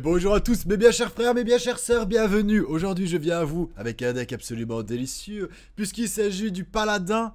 bonjour à tous mes bien chers frères, mes bien chères sœurs, bienvenue Aujourd'hui je viens à vous avec un deck absolument délicieux puisqu'il s'agit du paladin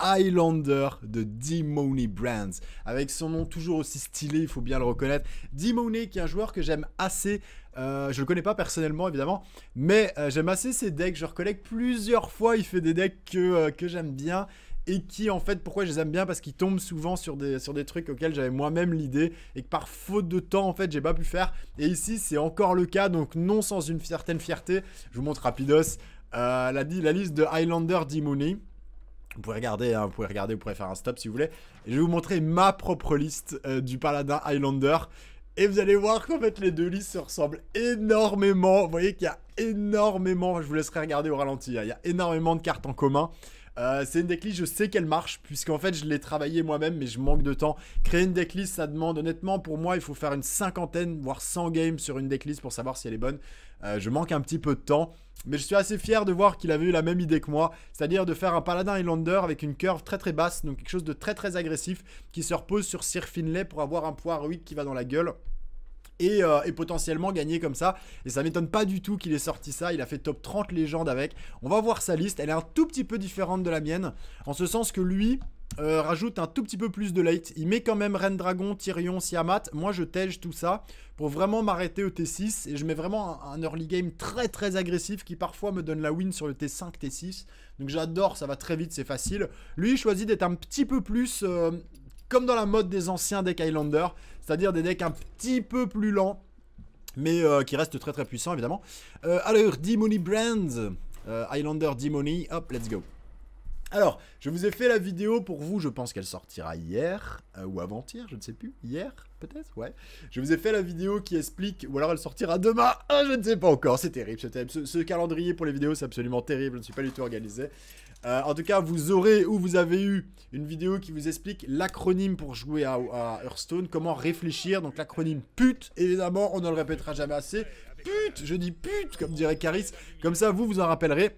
Highlander de Demony Brands. Avec son nom toujours aussi stylé, il faut bien le reconnaître. Demony qui est un joueur que j'aime assez. Euh, je le connais pas personnellement évidemment, mais euh, j'aime assez ses decks. Je reconnais plusieurs fois il fait des decks que, euh, que j'aime bien et qui, en fait, pourquoi je les aime bien Parce qu'ils tombent souvent sur des, sur des trucs auxquels j'avais moi-même l'idée et que par faute de temps, en fait, j'ai pas pu faire. Et ici, c'est encore le cas, donc non sans une certaine fierté. Je vous montre rapidos euh, la, la, liste de Highlander Dimoni. Hein, vous pouvez regarder, vous pouvez regarder, vous faire un stop si vous voulez. je vais vous montrer ma propre liste euh, du Paladin Highlander. Et vous allez voir qu'en fait les deux listes se ressemblent énormément. Vous voyez qu'il y a énormément, je vous laisserai regarder au ralenti, hein. il y a énormément de cartes en commun. Euh, c'est une decklist, je sais qu'elle marche, puisqu'en fait, je l'ai travaillée moi-même, mais je manque de temps. Créer une decklist, ça demande, honnêtement, pour moi, il faut faire une cinquantaine, voire 100 games sur une decklist pour savoir si elle est bonne. Euh, je manque un petit peu de temps. Mais je suis assez fier de voir qu'il avait eu la même idée que moi, c'est-à-dire de faire un paladin Highlander avec une curve très très basse, donc quelque chose de très très agressif, qui se repose sur Sir Finlay pour avoir un poids 8 qui va dans la gueule. Euh, et, potentiellement gagner comme ça. Et ça m'étonne pas du tout qu'il ait sorti ça. Il a fait top 30 légende avec. On va voir sa liste. Elle est un tout petit peu différente de la mienne. En ce sens que lui, euh, rajoute un tout petit peu plus de late. Il met quand même Ren Dragon, Tyrion, Siamat. Moi, je tège tout ça pour vraiment m'arrêter au T6. Et je mets vraiment un, early game très très agressif qui parfois me donne la win sur le T5, T6. Donc j'adore, ça va très vite, c'est facile. Lui, il choisit d'être un petit peu plus euh, comme dans la mode des anciens decks Highlander, c'est-à-dire des decks un petit peu plus lents, mais euh, qui restent très très puissants évidemment. Euh, alors, Demony Brands, euh, Highlander Demony, hop, let's go. Alors, je vous ai fait la vidéo pour vous, je pense qu'elle sortira hier, ou avant-hier, je ne sais plus, hier peut-être, ouais. Je vous ai fait la vidéo qui explique, ou alors elle sortira demain, je ne sais pas encore, c'est terrible, ce, calendrier pour les vidéos, c'est absolument terrible, je ne suis pas du tout organisé. Euh, en tout cas, vous aurez ou vous avez eu une vidéo qui vous explique l'acronyme pour jouer à, Hearthstone, comment réfléchir. Donc l'acronyme pute, évidemment, on ne le répétera jamais assez. Pute, je dis pute, comme dirait Caris. Comme ça, vous vous en rappellerez.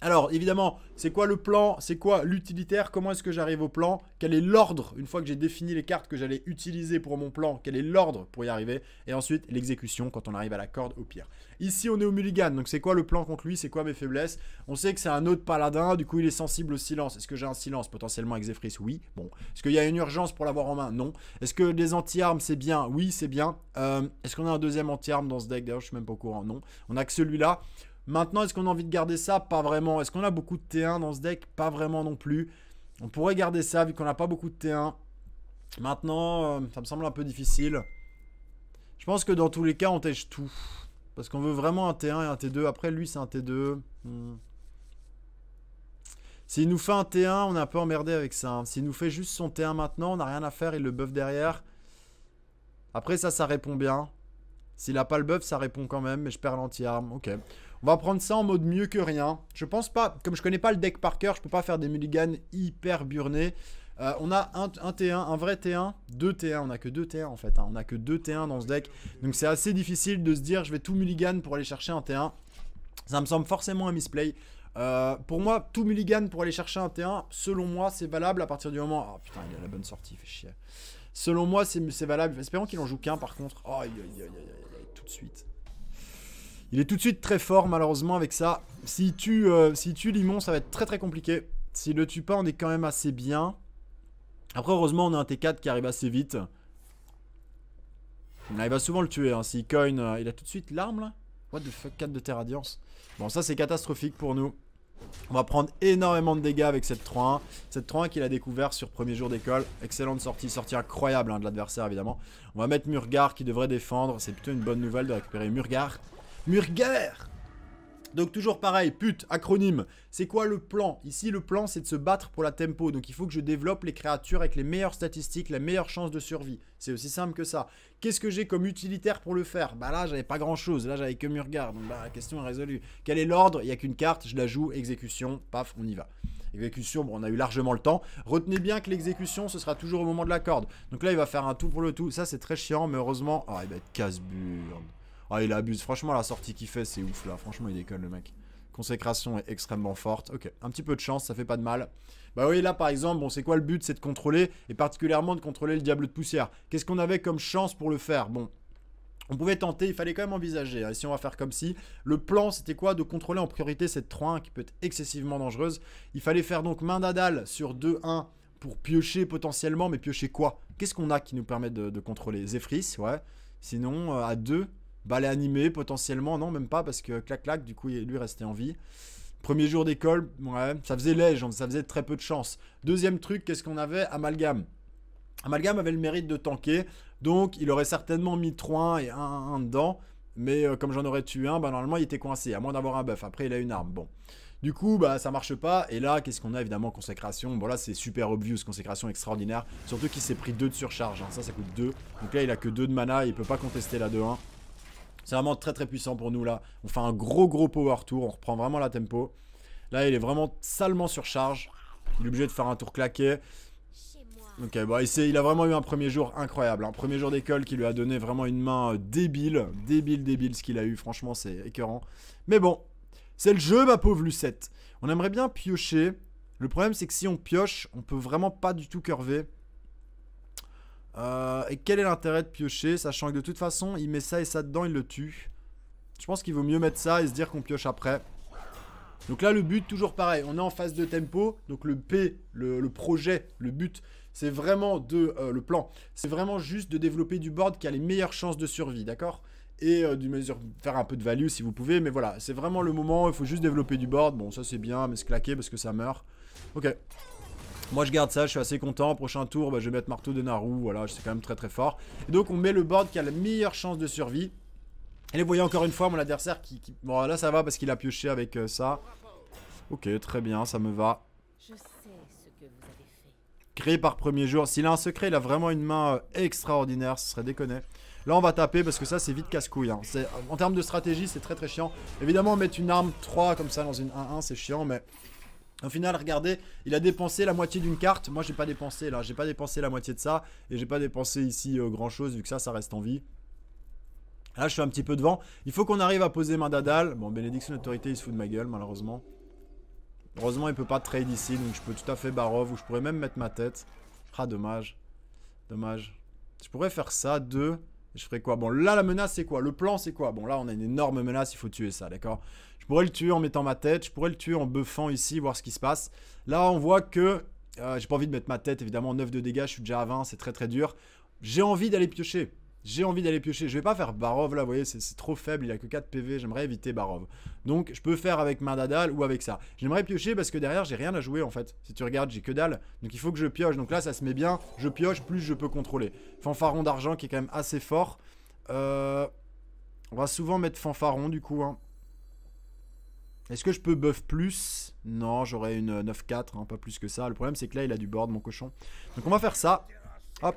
Alors évidemment, c'est quoi le plan C'est quoi l'utilitaire Comment est-ce que j'arrive au plan Quel est l'ordre Une fois que j'ai défini les cartes que j'allais utiliser pour mon plan, quel est l'ordre pour y arriver Et ensuite l'exécution quand on arrive à la corde au pire. Ici on est au mulligan, donc c'est quoi le plan contre lui C'est quoi mes faiblesses On sait que c'est un autre paladin, du coup il est sensible au silence. Est-ce que j'ai un silence potentiellement avec Oui. Bon. Est-ce qu'il y a une urgence pour l'avoir en main Non. Est-ce que les anti-armes c'est bien Oui, c'est bien. Euh, est-ce qu'on a un deuxième anti-arme dans ce deck D'ailleurs je suis même pas au courant. Non. On a que celui-là. Maintenant, est-ce qu'on a envie de garder ça Pas vraiment. Est-ce qu'on a beaucoup de T1 dans ce deck Pas vraiment non plus. On pourrait garder ça vu qu'on n'a pas beaucoup de T1. Maintenant, euh, ça me semble un peu difficile. Je pense que dans tous les cas, on tèche tout. Parce qu'on veut vraiment un T1 et un T2. Après, lui, c'est un T2. Hmm. S'il nous fait un T1, on est un peu emmerdé avec ça. Hein. S'il nous fait juste son T1 maintenant, on n'a rien à faire. Il le buff derrière. Après, ça, ça répond bien. S'il n'a pas le buff, ça répond quand même. Mais je perds l'anti-arme. Ok. On va prendre ça en mode mieux que rien. Je pense pas, comme je connais pas le deck par cœur, je peux pas faire des mulligans hyper burnés. Euh, on a un, T1, un vrai T1, deux T1, on a que deux T1 en fait, hein. on a que deux T1 dans ce deck. Donc c'est assez difficile de se dire je vais tout mulligan pour aller chercher un T1. Ça me semble forcément un misplay. Euh, pour moi, tout mulligan pour aller chercher un T1, selon moi, c'est valable à partir du moment... Oh putain, il a la bonne sortie, fait chier. Selon moi, c'est valable. Espérons qu'il en joue qu'un par contre. aïe, aïe, aïe, aïe, tout de suite. Il est tout de suite très fort malheureusement avec ça. S'il tue, euh, Limon, ça va être très très compliqué. S'il le tue pas, on est quand même assez bien. Après, heureusement, on a un T4 qui arrive assez vite. il va souvent le tuer. Hein. S'il coin, euh, il a tout de suite l'arme là. What the fuck, 4 de Terradiance. Bon, ça c'est catastrophique pour nous. On va prendre énormément de dégâts avec cette 3-1. Cette 3-1 qu'il a découvert sur premier jour d'école. Excellente sortie, sortie incroyable hein, de l'adversaire évidemment. On va mettre Murgar qui devrait défendre. C'est plutôt une bonne nouvelle de récupérer Murgar. Murger donc toujours pareil, pute, acronyme. C'est quoi le plan Ici le plan c'est de se battre pour la tempo. Donc il faut que je développe les créatures avec les meilleures statistiques, la meilleure chance de survie. C'est aussi simple que ça. Qu'est-ce que j'ai comme utilitaire pour le faire Bah là j'avais pas grand chose, là j'avais que Murgar. Donc la bah, question est résolue. Quel est l'ordre Il y a qu'une carte, je la joue, exécution, paf, on y va. Exécution, bon, on a eu largement le temps. Retenez bien que l'exécution, ce sera toujours au moment de la corde. Donc là, il va faire un tout pour le tout. Ça, c'est très chiant, mais heureusement... Oh, il casse-burne. Ah, il abuse. Franchement, la sortie qu'il fait, c'est ouf là. Franchement, il déconne le mec. Consécration est extrêmement forte. Ok, un petit peu de chance, ça fait pas de mal. Bah oui, là par exemple, bon, c'est quoi le but C'est de contrôler, et particulièrement de contrôler le diable de poussière. Qu'est-ce qu'on avait comme chance pour le faire Bon, on pouvait tenter, il fallait quand même envisager. Et hein, si on va faire comme si, le plan c'était quoi De contrôler en priorité cette 3 1 qui peut être excessivement dangereuse. Il fallait faire donc main d'adal sur 2-1 pour piocher potentiellement, mais piocher quoi Qu'est-ce qu'on a qui nous permet de, contrôler zéphris? ouais. Sinon, euh, à 2, ballet animé potentiellement, non, même pas, parce que clac clac, du coup, lui restait en vie. Premier jour d'école, ouais, ça faisait léger, hein, ça faisait très peu de chance. Deuxième truc, qu'est-ce qu'on avait Amalgame. Amalgame avait le mérite de tanker, donc il aurait certainement mis 3 et 1, 1 dedans, mais euh, comme j'en aurais tué un, bah, normalement il était coincé, à moins d'avoir un buff. Après, il a une arme, bon. Du coup, bah ça marche pas, et là, qu'est-ce qu'on a évidemment Consécration, bon là c'est super obvious, consécration extraordinaire, surtout qu'il s'est pris 2 de surcharge, hein. ça ça coûte 2, donc là il a que 2 de mana, il peut pas contester la 2-1. C'est vraiment très très puissant pour nous là. On fait un gros gros power tour, on reprend vraiment la tempo. Là, il est vraiment salement charge, Il est obligé de faire un tour claqué. Ok, bon, bah, il, a vraiment eu un premier jour incroyable. Un hein. premier jour d'école qui lui a donné vraiment une main euh, débile. Débile, débile ce qu'il a eu. Franchement, c'est écœurant. Mais bon, c'est le jeu, ma pauvre Lucette. On aimerait bien piocher. Le problème, c'est que si on pioche, on peut vraiment pas du tout curver. Euh, et quel est l'intérêt de piocher, sachant que de toute façon, il met ça et ça dedans, il le tue. Je pense qu'il vaut mieux mettre ça et se dire qu'on pioche après. Donc là, le but, toujours pareil, on est en phase de tempo. Donc le P, le, projet, le but, c'est vraiment de... Euh, le plan, c'est vraiment juste de développer du board qui a les meilleures chances de survie, d'accord et euh, mesure, faire un peu de value si vous pouvez, mais voilà, c'est vraiment le moment, il faut juste développer du board, bon ça c'est bien, mais se claquer parce que ça meurt. Ok. Moi je garde ça, je suis assez content, prochain tour bah, je vais mettre marteau de Naru, voilà c'est quand même très très fort. Et donc on met le board qui a la meilleure chance de survie. Et vous voyez encore une fois mon adversaire qui... Bon là ça va parce qu'il a pioché avec euh, ça. Ok très bien ça me va. Créé par premier jour, s'il a un secret il a vraiment une main euh, extraordinaire, ce serait déconner. Là on va taper parce que ça c'est vite casse-couille. Hein. En termes de stratégie c'est très très chiant. Évidemment mettre une arme 3 comme ça dans une 1-1 c'est chiant mais... Au final, regardez, il a dépensé la moitié d'une carte. Moi, j'ai pas dépensé là, j'ai pas dépensé la moitié de ça. Et j'ai pas dépensé ici euh, grand chose, vu que ça, ça reste en vie. Là, je suis un petit peu devant. Il faut qu'on arrive à poser main d'Adal. Bon, bénédiction d'autorité, il se fout de ma gueule, malheureusement. Heureusement, il peut pas trade ici, donc je peux tout à fait Barov, ou je pourrais même mettre ma tête. Ah, dommage. Dommage. Je pourrais faire ça, deux. Je ferais quoi Bon, là, la menace, c'est quoi Le plan, c'est quoi Bon, là, on a une énorme menace, il faut tuer ça, d'accord pourrais le tuer en mettant ma tête, je pourrais le tuer en buffant ici, voir ce qui se passe. Là, on voit que... Euh, j'ai pas envie de mettre ma tête, évidemment, 9 de dégâts, je suis déjà à 20, c'est très très dur. J'ai envie d'aller piocher. J'ai envie d'aller piocher. Je vais pas faire Barov là, vous voyez, c'est trop faible, il a que 4 PV, j'aimerais éviter Barov. Donc je peux faire avec main ou avec ça. J'aimerais piocher parce que derrière j'ai rien à jouer en fait. Si tu regardes, j'ai que dalle. Donc il faut que je pioche. Donc là ça se met bien, je pioche, plus je peux contrôler. Fanfaron d'argent qui est quand même assez fort. Euh, on va souvent mettre fanfaron du coup. Hein. Est-ce que je peux buff plus Non, j'aurais une 9-4, euh, hein, pas plus que ça. Le problème, c'est que là, il a du board, mon cochon. Donc, on va faire ça. Hop.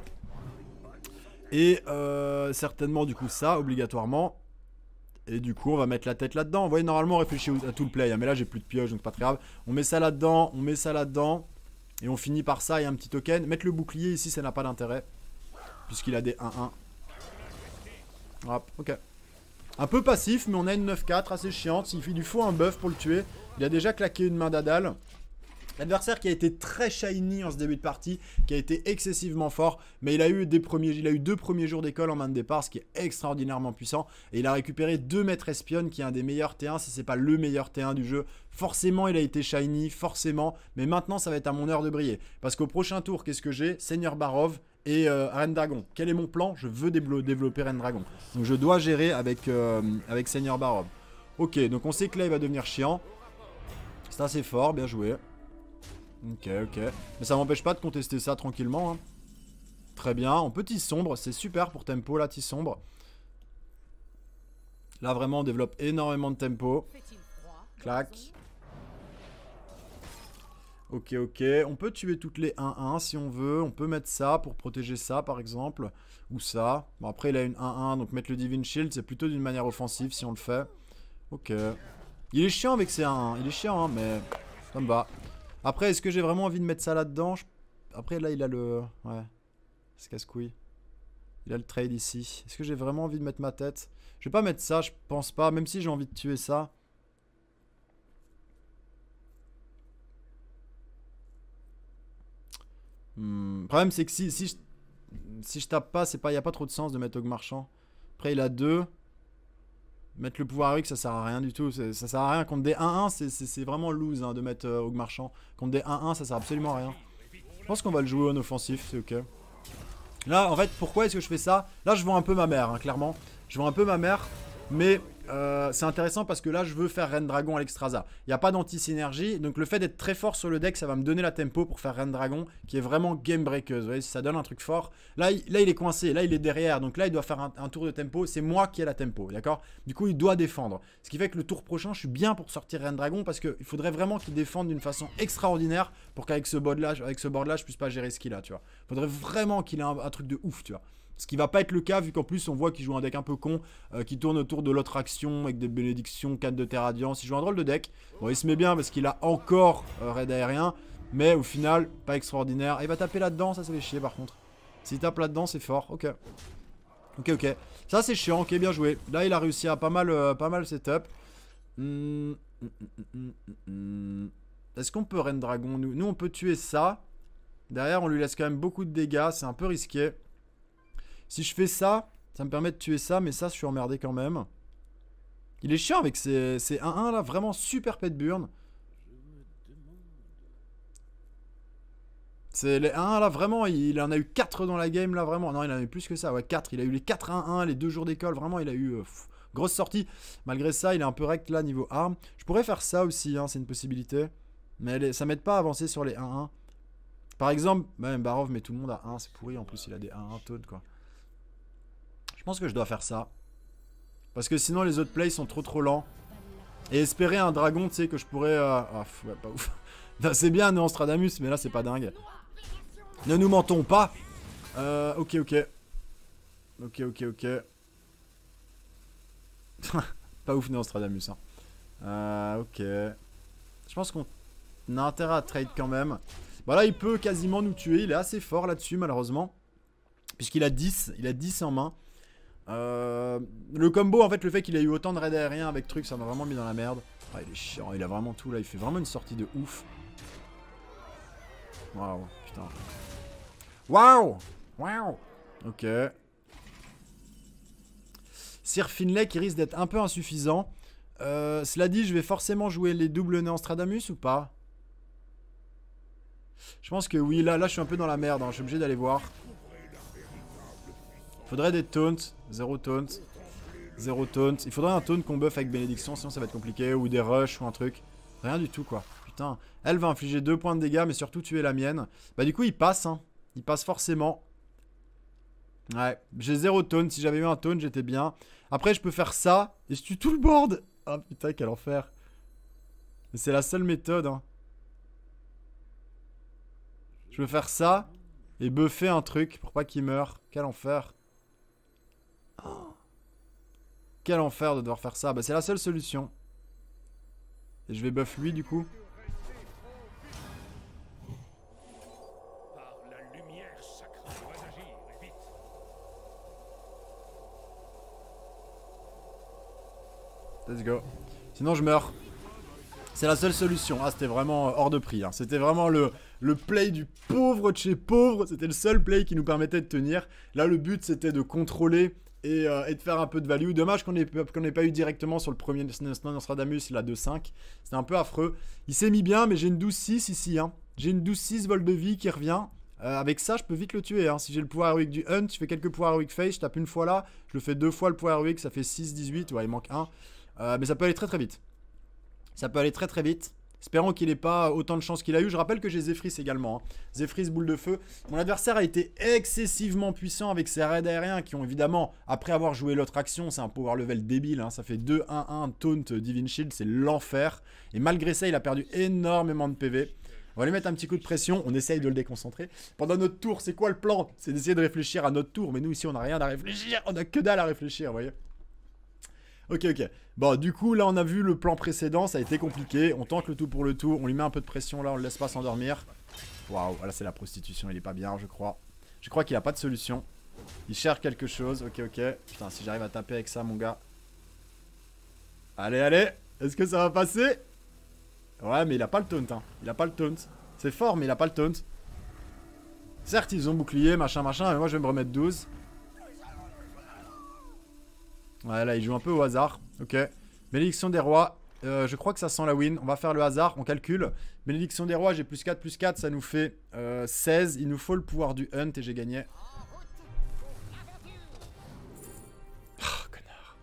Et euh, certainement, du coup, ça, obligatoirement. Et du coup, on va mettre la tête là-dedans. Vous voyez, normalement, on réfléchit à tout le play. Hein, mais là, j'ai plus de pioche, donc pas très grave. On met ça là-dedans, on met ça là-dedans. Et on finit par ça et un petit token. Mettre le bouclier ici, ça n'a pas d'intérêt. Puisqu'il a des 1-1. Hop, ok. Un peu passif, mais on a une 9-4 assez chiante. Il du faut un buff pour le tuer. Il a déjà claqué une main d'Adal. L'adversaire qui a été très shiny en ce début de partie, qui a été excessivement fort, mais il a eu, des premiers, il a eu deux premiers jours d'école en main de départ, ce qui est extraordinairement puissant, et il a récupéré deux maîtres espionnes, qui est un des meilleurs T1, si c'est pas le meilleur T1 du jeu. Forcément, il a été shiny, forcément, mais maintenant, ça va être à mon heure de briller. Parce qu'au prochain tour, qu'est-ce que j'ai Seigneur Barov, et euh, Dragon. Quel est mon plan Je veux développer Rennes Dragon. Donc je dois gérer avec, euh, avec Seigneur Barob. Ok, donc on sait que là il va devenir chiant. C'est assez fort, bien joué. Ok, ok. Mais ça m'empêche pas de contester ça tranquillement. Hein. Très bien, en petit sombre, c'est super pour tempo là, petit sombre. Là vraiment on développe énormément de tempo. Clac. Ok, ok. On peut tuer toutes les 1-1 si on veut. On peut mettre ça pour protéger ça, par exemple. Ou ça. Bon, après, il a une 1-1, donc mettre le Divine Shield, c'est plutôt d'une manière offensive si on le fait. Ok. Il est chiant avec ses 1-1. Il est chiant, hein, mais ça me va. Après, est-ce que j'ai vraiment envie de mettre ça là-dedans Après, là, il a le... Ouais. C'est casse-couille. Il a le trade ici. Est-ce que j'ai vraiment envie de mettre ma tête Je vais pas mettre ça, je pense pas. Même si j'ai envie de tuer ça... Le hmm, problème, c'est que si, si, je, si je tape pas, il n'y a pas trop de sens de mettre Og Marchand. Après, il a 2. Mettre le pouvoir avec, ça sert à rien du tout. Ça, ça sert à rien. Contre des 1-1, c'est vraiment loose hein, de mettre euh, Marchand. Contre des 1-1, ça sert absolument à rien. Je pense qu'on va le jouer en offensif, c'est ok. Là, en fait, pourquoi est-ce que je fais ça Là, je vends un peu ma mère, hein, clairement. Je vends un peu ma mère, mais euh, c'est intéressant parce que là, je veux faire Ren Dragon à l'extrasa. Il n'y a pas d'anti-synergie. Donc, le fait d'être très fort sur le deck, ça va me donner la tempo pour faire Reine Dragon qui est vraiment game breaker Vous voyez, ça donne un truc fort. Là il, là, il est coincé. Là, il est derrière. Donc, là, il doit faire un, tour de tempo. C'est moi qui ai la tempo. D'accord Du coup, il doit défendre. Ce qui fait que le tour prochain, je suis bien pour sortir Reine Dragon parce qu'il faudrait vraiment qu'il défende d'une façon extraordinaire pour qu'avec ce board-là, avec ce je puisse pas gérer ce qu'il a. Tu vois. Il Faudrait vraiment qu'il ait un, un truc de ouf. Tu vois. Ce qui va pas être le cas, vu qu'en plus on voit qu'il joue un deck un peu con, euh, qui tourne autour de l'autre action avec des bénédictions, 4 de terre radiance. Il joue un drôle de deck. Bon, il se met bien parce qu'il a encore euh, raid aérien, mais au final, pas extraordinaire. il va taper là-dedans, ça, ça fait chier par contre. S'il tape là-dedans, c'est fort. Ok. Ok, ok. Ça, c'est chiant. Ok, bien joué. Là, il a réussi à pas mal, euh, pas mal setup. Hmm, hmm, hmm, Est-ce qu'on peut Reine Dragon nous, on peut tuer ça. Derrière, on lui laisse quand même beaucoup de dégâts. C'est un peu risqué. Si je fais ça, ça me permet de tuer ça, mais ça, je suis emmerdé quand même. Il est chiant avec ces 1-1 là, vraiment super pet burn. C'est les 1-1 là, vraiment, il en a eu 4 dans la game là, vraiment. Non, il en a eu plus que ça, ouais, 4. Il a eu les 4-1-1, les deux jours d'école, vraiment, il a eu euh, grosse sortie. Malgré ça, il est un peu rect là niveau arme. Je pourrais faire ça aussi, hein, c'est une possibilité. Mais ça m'aide pas à avancer sur les 1-1. Par exemple, même Barov mais tout le monde a 1, c'est pourri en plus, il a des 1-1 Toad quoi. Je pense que je dois faire ça. Parce que sinon les autres plays sont trop trop lents. Et espérer un dragon, tu sais, que je pourrais... Euh, ah, pas ouf. c'est bien Stradamus, mais là c'est pas dingue. Ne nous mentons pas euh, ok, ok. Ok, ok, ok. pas ouf Nostradamus, hein. Euh, ok. Je pense qu'on a intérêt à trade quand même. Bah là, il peut quasiment nous tuer. Il est assez fort là-dessus, malheureusement. Puisqu'il a 10. Il a 10 en main. Euh, le combo, en fait, le fait qu'il ait eu autant de raids aériens avec trucs, ça m'a vraiment mis dans la merde. Ah, il est chiant, il a vraiment tout là, il fait vraiment une sortie de ouf. Waouh, putain. Waouh Waouh Ok. Sir Finlay qui risque d'être un peu insuffisant. Euh, cela dit, je vais forcément jouer les doubles nez en Stradamus ou pas Je pense que oui, là, là je suis un peu dans la merde, hein. je suis obligé d'aller voir. Faudrait des taunts, zéro taunt, zéro taunt. Il faudrait un taunt qu'on buff avec bénédiction, sinon ça va être compliqué, ou des rushs ou un truc. Rien du tout quoi, putain. Elle va infliger deux points de dégâts, mais surtout tuer la mienne. Bah du coup il passe, hein. Il passe forcément. Ouais, j'ai zéro taunt, si j'avais eu un taunt j'étais bien. Après je peux faire ça, et je tue tout le board Ah putain quel enfer. C'est la seule méthode, hein. Je veux faire ça, et buffer un truc pour pas qu'il meure. Quel enfer. Oh Quel enfer de devoir faire ça. Bah, c'est la seule solution. Et je vais buff lui, du coup. Let's go. Sinon, je meurs. C'est la seule solution. Ah, c'était vraiment euh, hors de prix. Hein. C'était vraiment le, le play du pauvre de chez pauvre. C'était le seul play qui nous permettait de tenir. Là, le but, c'était de contrôler euh, et, de faire un peu de value. Dommage qu'on n'ait pas eu directement sur le premier Nostradamus, a 2-5. c'est un peu affreux. Il s'est mis bien, mais j'ai une 12-6 ici. Hein. J'ai une 12-6 vol de vie qui revient. Euh, avec ça, je peux vite le tuer. Hein. Si j'ai le pouvoir héroïque du Hunt, je fais quelques pouvoir héroïques face, je tape une fois là, je le fais deux fois le pouvoir héroïque, ça fait 6, 18. Ouais, il manque un. Euh, mais ça peut aller très très vite. Ça peut aller très très vite. Espérons qu'il n'ait pas autant de chance qu'il a eu. Je rappelle que j'ai Zephyris également. Hein. boule de feu. Mon adversaire a été excessivement puissant avec ses raids aériens qui ont évidemment, après avoir joué l'autre action, c'est un power level débile. Hein, ça fait 2-1-1 taunt Divine Shield, c'est l'enfer. Et malgré ça, il a perdu énormément de PV. On va lui mettre un petit coup de pression, on essaye de le déconcentrer. Pendant notre tour, c'est quoi le plan C'est d'essayer de réfléchir à notre tour, mais nous ici on n'a rien à réfléchir, on a que dalle à réfléchir, vous voyez. Ok, ok. Bon, du coup, là, on a vu le plan précédent, ça a été compliqué. On tente le tout pour le tout. On lui met un peu de pression, là, on le laisse pas s'endormir. Waouh, là, c'est la prostitution, il est pas bien, je crois. Je crois qu'il a pas de solution. Il cherche quelque chose, ok, ok. Putain, si j'arrive à taper avec ça, mon gars. Allez, allez Est-ce que ça va passer Ouais, mais il a pas le taunt, hein. Il a pas le taunt. C'est fort, mais il a pas le taunt. Certes, ils ont bouclier, machin, machin, mais moi, je vais me remettre 12. Ouais, là, il joue un peu au hasard. Ok. Bénédiction des rois. Euh, je crois que ça sent la win. On va faire le hasard, on calcule. Bénédiction des rois, j'ai plus 4, plus 4, ça nous fait 16. Euh, il nous faut le pouvoir du hunt et j'ai gagné. Oh, connard.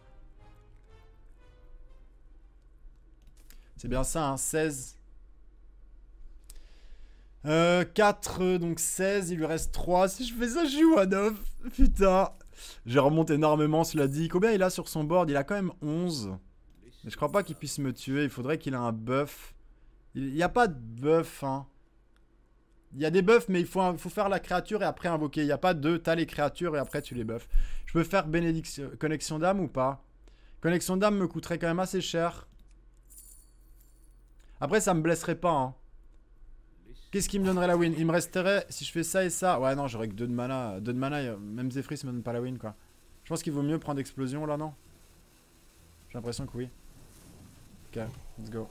C'est bien ça, hein, 16. Euh, 4, donc 16, il lui reste 3. Si je fais ça, je joue à 9. Putain. Je remonte énormément, cela dit. Combien il a sur son board Il a quand même 11. Mais je crois pas qu'il puisse me tuer. Il faudrait qu'il ait un buff. Il n'y a pas de buff, hein. Il y a des buffs, mais il faut, faire la créature et après invoquer. Il n'y a pas de t'as les créatures et après tu les buffs. Je peux faire bénédiction, euh, connexion d'âme ou pas Connexion d'âme me coûterait quand même assez cher. Après, ça me blesserait pas, hein. Qu'est-ce qui me donnerait la win Il me resterait, si je fais ça et ça... Ouais, non, j'aurais que 2 de mana. 2 de mana, euh, même Zephyrus me donne pas la win, quoi. Je pense qu'il vaut mieux prendre explosion, là, non J'ai l'impression que oui. Ok, let's go.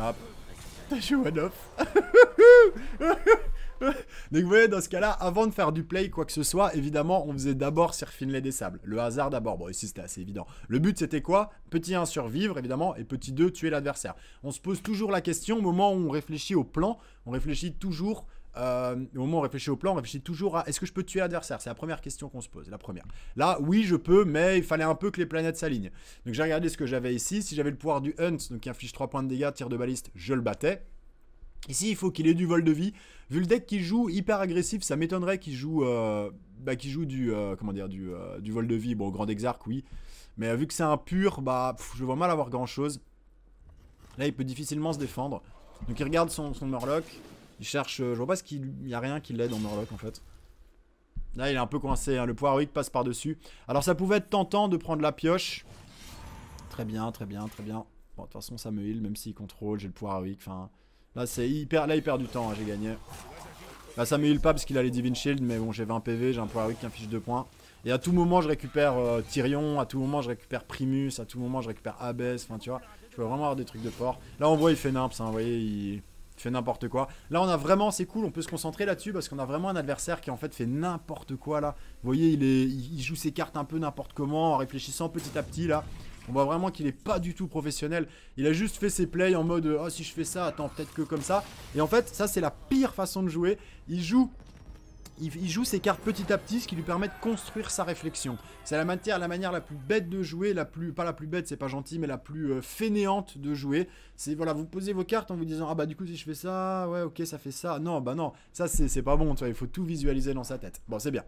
Hop. T'as joué one-off Donc vous voyez, dans ce cas-là, avant de faire du play, quoi que ce soit, évidemment, on faisait d'abord Sir des Sables. Le hasard d'abord. Bon, ici, c'était assez évident. Le but, c'était quoi Petit 1, survivre, évidemment, et petit 2, tuer l'adversaire. On se pose toujours la question, au moment où on réfléchit au plan, on réfléchit toujours... Euh, au moment où on réfléchit au plan, on réfléchit toujours à est-ce que je peux tuer l'adversaire C'est la première question qu'on se pose, la première. Là, oui, je peux, mais il fallait un peu que les planètes s'alignent. Donc j'ai regardé ce que j'avais ici. Si j'avais le pouvoir du Hunt, donc qui inflige 3 points de dégâts, tir de baliste, je le battais. Ici, il faut qu'il ait du vol de vie. Vu le deck qui joue hyper agressif, ça m'étonnerait qu'il joue, euh, bah, joue du, euh, comment dire, euh, du, vol de vie. Bon, Grand Exarch, oui. Mais vu que c'est un pur, bah, je vois mal avoir grand-chose. Là, il peut difficilement se défendre. Donc, il regarde son, son Murloc. Il cherche... je vois pas ce qu'il... Il y a rien qui l'aide en Murloc, en fait. Là, il est un peu coincé. Hein. Le Poirouic passe par-dessus. Alors, ça pouvait être tentant de prendre la pioche. Très bien, très bien, très bien. Bon, de toute façon, ça me heal, même s'il contrôle. J'ai le Poirouic. enfin... Là, c'est hyper... Là, il perd du temps, hein, j'ai gagné. Là, ça me heal pas parce qu'il a les Divine Shield, mais bon, j'ai 20 PV, j'ai un avec qui fiche 2 points. Et à tout moment, je récupère euh, Tyrion, à tout moment, je récupère Primus, à tout moment, je récupère Abès, enfin, tu vois. Je peux vraiment avoir des trucs de fort. Là, on voit, il fait nimps, hein, vous il fait n'importe quoi. Là, on a vraiment, c'est cool, on peut se concentrer là-dessus parce qu'on a vraiment un adversaire qui en fait fait n'importe quoi là. Vous voyez, il, est, il joue ses cartes un peu n'importe comment en réfléchissant petit à petit là. On voit vraiment qu'il est pas du tout professionnel. Il a juste fait ses plays en mode « Oh, si je fais ça, attends, peut-être que comme ça. » Et en fait, ça, c'est la pire façon de jouer. Il joue il, joue ses cartes petit à petit, ce qui lui permet de construire sa réflexion. C'est la matière, la manière la plus bête de jouer, la plus, pas la plus bête, c'est pas gentil, mais la plus euh, fainéante de jouer. C'est voilà, vous posez vos cartes en vous disant ah bah du coup si je fais ça, ouais ok ça fait ça. Non bah non, ça c'est pas bon, tu vois, il faut tout visualiser dans sa tête. Bon c'est bien.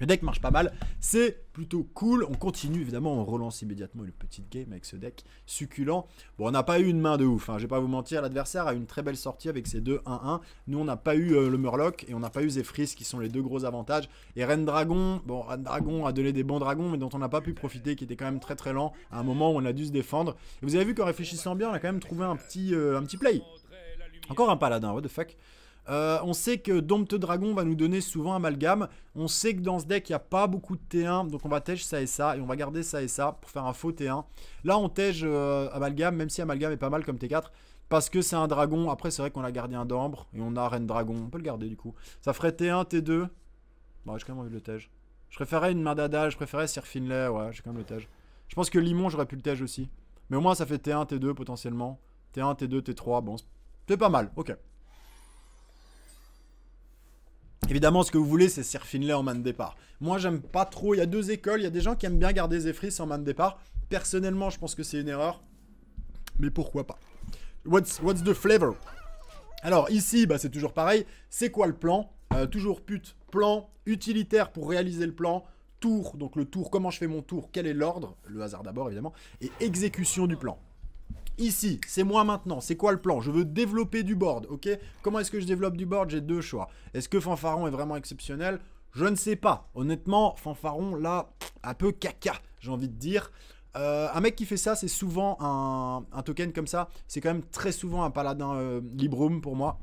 Le deck marche pas mal, c'est plutôt cool. On continue, évidemment, on relance immédiatement une petite game avec ce deck succulent. Bon, on n'a pas eu une main de ouf, hein. je vais pas vous mentir. L'adversaire a une très belle sortie avec ses deux 1 1 Nous, on n'a pas eu euh, le Murloc et on n'a pas eu Zephrys qui sont les deux gros avantages. Et Ren Dragon, bon, Ren Dragon a donné des bons dragons, mais dont on n'a pas pu profiter, qui était quand même très très lent à un moment où on a dû se défendre. Et vous avez vu qu'en réfléchissant bien, on a quand même trouvé un petit, euh, un petit play. Encore un paladin, what the fuck euh, on sait que Dompte Dragon va nous donner souvent amalgame. On sait que dans ce deck, il n'y a pas beaucoup de T1. Donc on va tège ça et ça. Et on va garder ça et ça pour faire un faux T1. Là, on tège Amalgam euh, amalgame, même si amalgame est pas mal comme T4. Parce que c'est un dragon. Après, c'est vrai qu'on a gardé un d'ambre. Et on a reine dragon. On peut le garder du coup. Ça ferait T1, T2. Bon, j'ai quand même envie de le tège. Je préférais une main Je préférais Sir Finlay. Ouais, j'ai quand même le tège. Je pense que Limon, j'aurais pu le tège aussi. Mais au moins, ça fait T1, T2 potentiellement. T1, T2, T3. Bon, c'est pas mal. Ok. Évidemment, ce que vous voulez, c'est Sir Finlay en main de départ. Moi, j'aime pas trop. Il y a deux écoles. Il y a des gens qui aiment bien garder Zephrys en main de départ. Personnellement, je pense que c'est une erreur. Mais pourquoi pas What's, the flavor Alors, ici, bah, c'est toujours pareil. C'est quoi le plan euh, Toujours pute. Plan utilitaire pour réaliser le plan. Tour, donc le tour, comment je fais mon tour, quel est l'ordre, le hasard d'abord évidemment, et exécution du plan ici, c'est moi maintenant, c'est quoi le plan Je veux développer du board, ok Comment est-ce que je développe du board J'ai deux choix. Est-ce que Fanfaron est vraiment exceptionnel Je ne sais pas. Honnêtement, Fanfaron, là, un peu caca, j'ai envie de dire. Euh, un mec qui fait ça, c'est souvent un, token comme ça. C'est quand même très souvent un paladin euh, Librum pour moi.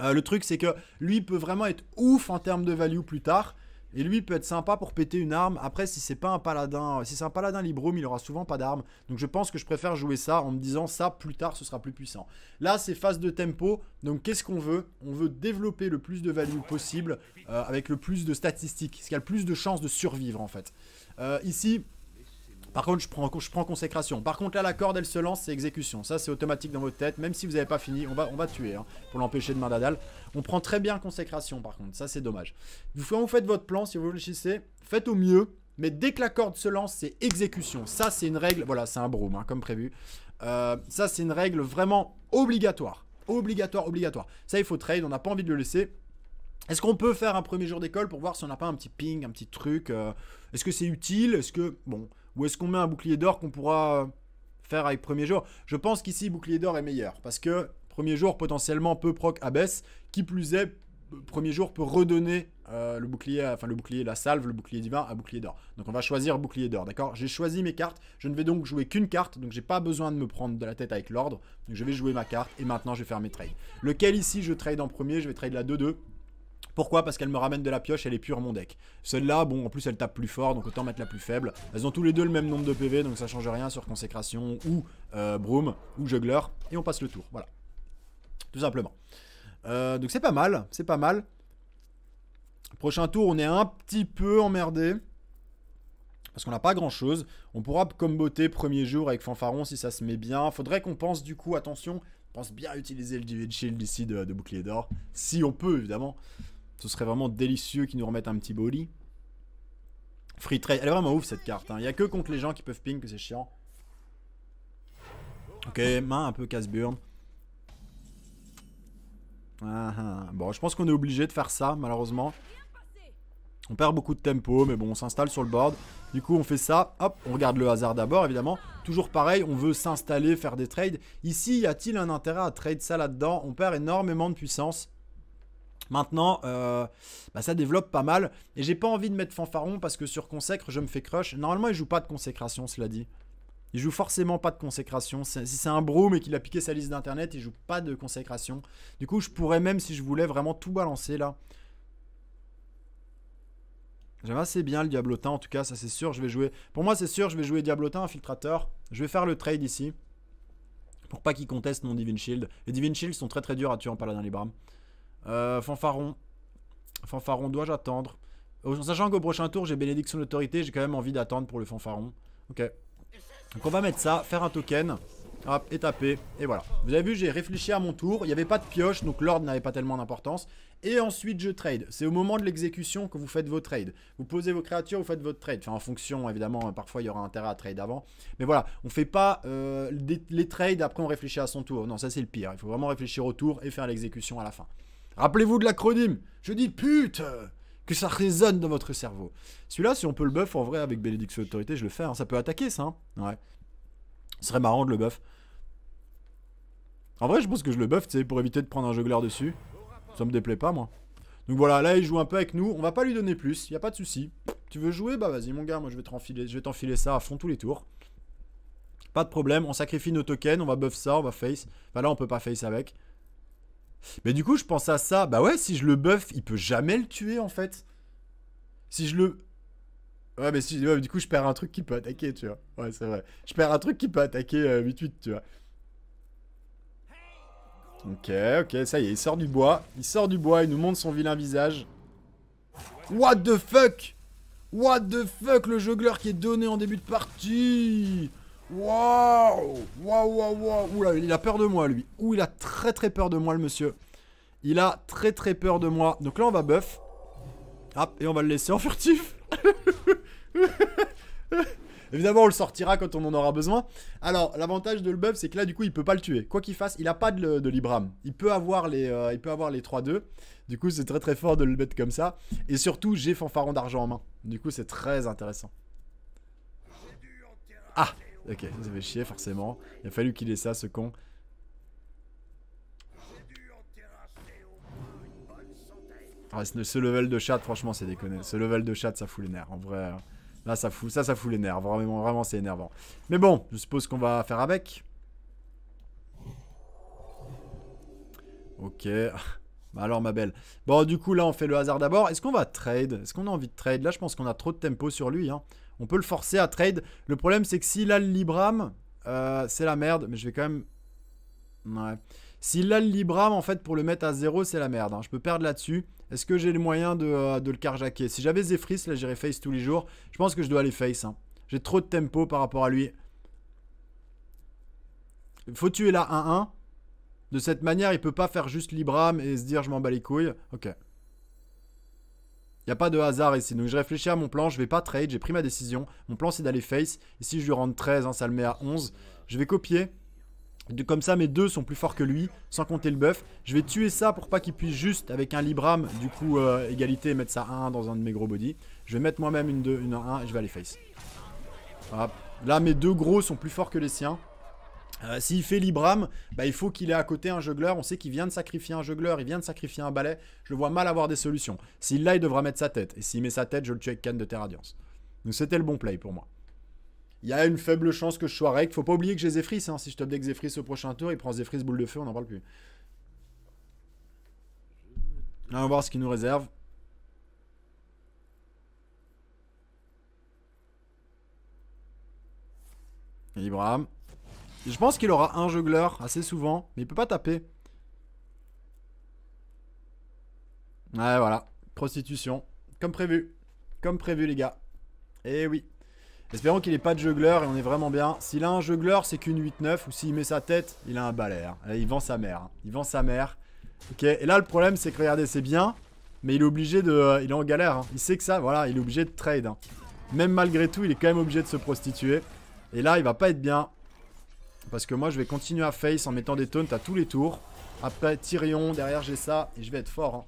Euh, le truc, c'est que lui peut vraiment être ouf en termes de value plus tard, et lui, il peut être sympa pour péter une arme. Après, si c'est pas un paladin, si c'est un paladin librum, il aura souvent pas d'arme. Donc je pense que je préfère jouer ça en me disant ça, plus tard, ce sera plus puissant. Là, c'est phase de tempo. Donc qu'est-ce qu'on veut On veut développer le plus de value possible euh, avec le plus de statistiques. Ce qui a le plus de chances de survivre, en fait. Euh, ici, par contre, je prends, je prends consécration. Par contre, là, la corde, elle se lance, c'est exécution. Ça, c'est automatique dans votre tête. Même si vous n'avez pas fini, on va, on va tuer hein, pour l'empêcher de main d'Adal. On prend très bien consécration, par contre. Ça, c'est dommage. vous faites votre plan, si vous réfléchissez, faites au mieux. Mais dès que la corde se lance, c'est exécution. Ça, c'est une règle. Voilà, c'est un broom, hein, comme prévu. Euh, ça, c'est une règle vraiment obligatoire. Obligatoire, obligatoire. Ça, il faut trade. On n'a pas envie de le laisser. Est-ce qu'on peut faire un premier jour d'école pour voir si on n'a pas un petit ping, un petit truc euh, Est-ce que c'est utile Est-ce que. Bon, ou est-ce qu'on met un bouclier d'or qu'on pourra faire avec premier jour Je pense qu'ici, bouclier d'or est meilleur. Parce que premier jour, potentiellement, peu proc abaisse. Qui plus est, premier jour peut redonner euh, le bouclier, enfin le bouclier, la salve, le bouclier divin à bouclier d'or. Donc on va choisir bouclier d'or, d'accord J'ai choisi mes cartes, je ne vais donc jouer qu'une carte, donc j'ai pas besoin de me prendre de la tête avec l'ordre. je vais jouer ma carte et maintenant je vais faire mes trades. Lequel ici je trade en premier Je vais trade la 2-2, pourquoi Parce qu'elle me ramène de la pioche, elle est pure mon deck. Celle-là, bon, en plus elle tape plus fort, donc autant mettre la plus faible. Elles ont tous les deux le même nombre de PV, donc ça change rien sur Consécration ou euh, Broom ou Juggler, et on passe le tour, voilà. Tout simplement. Euh, donc c'est pas mal, c'est pas mal. Prochain tour, on est un petit peu emmerdé. Parce qu'on n'a pas grand chose. On pourra comboter premier jour avec Fanfaron si ça se met bien. Faudrait qu'on pense du coup, attention, pense bien à utiliser le Divine Shield ici de Bouclier d'Or. Si on peut évidemment. Ce serait vraiment délicieux qu'ils nous remettent un petit body Free trade. Elle est vraiment ouf cette carte. Hein. Il y n'y a que contre les gens qui peuvent ping que c'est chiant. Ok, main un peu casse-burn. Ah, ah. Bon, je pense qu'on est obligé de faire ça, malheureusement. On perd beaucoup de tempo, mais bon, on s'installe sur le board. Du coup, on fait ça. Hop, on regarde le hasard d'abord, évidemment. Toujours pareil, on veut s'installer, faire des trades. Ici, y a-t-il un intérêt à trade ça là-dedans On perd énormément de puissance. Maintenant, euh, bah, ça développe pas mal. Et j'ai pas envie de mettre fanfaron parce que sur consacre, je me fais crush. Normalement, il joue pas de consécration, cela dit. Il joue forcément pas de consécration. Si c'est un bro mais qu'il a piqué sa liste d'internet, il joue pas de consécration. Du coup, je pourrais même, si je voulais, vraiment tout balancer là. J'aime assez bien le Diablotin, en tout cas, ça c'est sûr. Je vais jouer. Pour moi, c'est sûr, je vais jouer Diablotin, infiltrateur. Je vais faire le trade ici. Pour pas qu'il conteste mon Divine Shield. Les Divine Shields sont très très durs à tuer en paladin Libram. Euh, fanfaron. Fanfaron, dois-je attendre En sachant qu'au prochain tour, j'ai bénédiction d'autorité, j'ai quand même envie d'attendre pour le fanfaron. Ok. Donc on va mettre ça, faire un token. Hop, et taper, et voilà. Vous avez vu, j'ai réfléchi à mon tour, il n'y avait pas de pioche, donc l'ordre n'avait pas tellement d'importance. Et ensuite, je trade. C'est au moment de l'exécution que vous faites vos trades. Vous posez vos créatures, vous faites votre trade. Enfin, en fonction, évidemment, euh, parfois, il y aura intérêt à trade avant. Mais voilà, on ne fait pas euh, les trades, après on réfléchit à son tour. Non, ça c'est le pire. Il faut vraiment réfléchir au tour et faire l'exécution à la fin. Rappelez-vous de l'acronyme. Je dis pute que ça résonne dans votre cerveau. Celui-là, si on peut le buff en vrai avec bénédiction Autorité, je le fais. Hein. Ça peut attaquer ça. Hein. Ouais. Ce serait marrant de le buff. En vrai, je pense que je le buff, tu sais, pour éviter de prendre un jogler dessus. Ça me déplaît pas, moi. Donc voilà, là, il joue un peu avec nous. On va pas lui donner plus, y a pas de souci. Tu veux jouer Bah vas-y, mon gars, moi, je vais t'enfiler je vais ça à fond tous les tours. Pas de problème, on sacrifie nos tokens, on va buff ça, on va face. Bah là, on peut pas face avec. Mais du coup, je pense à ça. Bah ouais, si je le buff, il peut jamais le tuer en fait. Si je le. Ouais, mais si, du coup, je perds un truc qui peut attaquer, tu vois. Ouais, c'est vrai. Je perds un truc qui peut attaquer 8-8, euh, tu vois. Ok, ok, ça y est, il sort du bois. Il sort du bois, il nous montre son vilain visage. What the fuck What the fuck, le jongleur qui est donné en début de partie Waouh Waouh, waouh, waouh il a peur de moi, lui. Ouh, il a très très peur de moi, le monsieur. Il a très très peur de moi. Donc là, on va buff. Hop, et on va le laisser en furtif. Évidemment, on le sortira quand on en aura besoin. Alors, l'avantage de le buff, c'est que là, du coup, il peut pas le tuer. Quoi qu'il fasse, il a pas de, Libram. Il peut avoir les, euh, il peut avoir les 3-2. Du coup, c'est très très fort de le mettre comme ça. Et surtout, j'ai fanfaron d'argent en main. Du coup, c'est très intéressant. Ah Ok, vous avez chier forcément. Il a fallu qu'il ait ça, ce con. ce level de chat, franchement, c'est déconné. Ce level de chat, ça fout les nerfs. En vrai, là, ça fout, ça, ça fout les nerfs. Vraiment, vraiment c'est énervant. Mais bon, je suppose qu'on va faire avec. Ok. Bah alors ma belle. Bon du coup là on fait le hasard d'abord. Est-ce qu'on va trade Est-ce qu'on a envie de trade Là je pense qu'on a trop de tempo sur lui. Hein. On peut le forcer à trade. Le problème, c'est que s'il a le Libram, euh, c'est la merde. Mais je vais quand même... Ouais. S'il a le Libram, en fait, pour le mettre à zéro, c'est la merde. Hein. Je peux perdre là-dessus. Est-ce que j'ai les moyens de, euh, le carjaquer Si j'avais Zephrys, là, j'irais face tous les jours. Je pense que je dois aller face. Hein. J'ai trop de tempo par rapport à lui. Il Faut tuer la 1-1. De cette manière, il peut pas faire juste Libram et se dire je m'en bats les couilles. Ok n'y a pas de hasard ici. Donc je réfléchis à mon plan, je vais pas trade, j'ai pris ma décision. Mon plan c'est d'aller face. Ici je lui rends 13, hein, ça le met à 11. Je vais copier. Comme ça mes deux sont plus forts que lui, sans compter le buff. Je vais tuer ça pour pas qu'il puisse juste avec un libram, du coup euh, égalité, mettre ça à 1 dans un de mes gros body. Je vais mettre moi-même une 2, une 1, et je vais aller face. Là mes deux gros sont plus forts que les siens. Euh, s'il fait l'Ibram, bah, il faut qu'il ait à côté un jeugleur. On sait qu'il vient de sacrifier un jeugleur, il vient de sacrifier un balai. Je vois mal avoir des solutions. S'il l'a, il devra mettre sa tête. Et s'il met sa tête, je le tue avec canne de Terradiance. Donc c'était le bon play pour moi. Il y a une faible chance que je sois rec. Faut pas oublier que j'ai Zephrys. Hein. Si je top deck Zephyris au prochain tour, il prend Zephrys, boule de feu, on n'en parle plus. On va voir ce qu'il nous réserve. Libram. Je pense qu'il aura un juggleur assez souvent, mais il peut pas taper. Ouais, voilà. Prostitution. Comme prévu. Comme prévu, les gars. Eh oui. Espérons qu'il ait pas de juggleur et on est vraiment bien. S'il a un juggleur, c'est qu'une 8-9. Ou s'il met sa tête, il a un balai. Il vend sa mère. Il vend sa mère. Ok, et là, le problème, c'est que regardez, c'est bien. Mais il est obligé de... Euh, il est en galère. Hein. Il sait que ça, voilà, il est obligé de trade. Hein. Même malgré tout, il est quand même obligé de se prostituer. Et là, il va pas être bien. Parce que moi, je vais continuer à face en mettant des taunts à tous les tours. Après, Tyrion, derrière, j'ai ça. Et je vais être fort. Hein.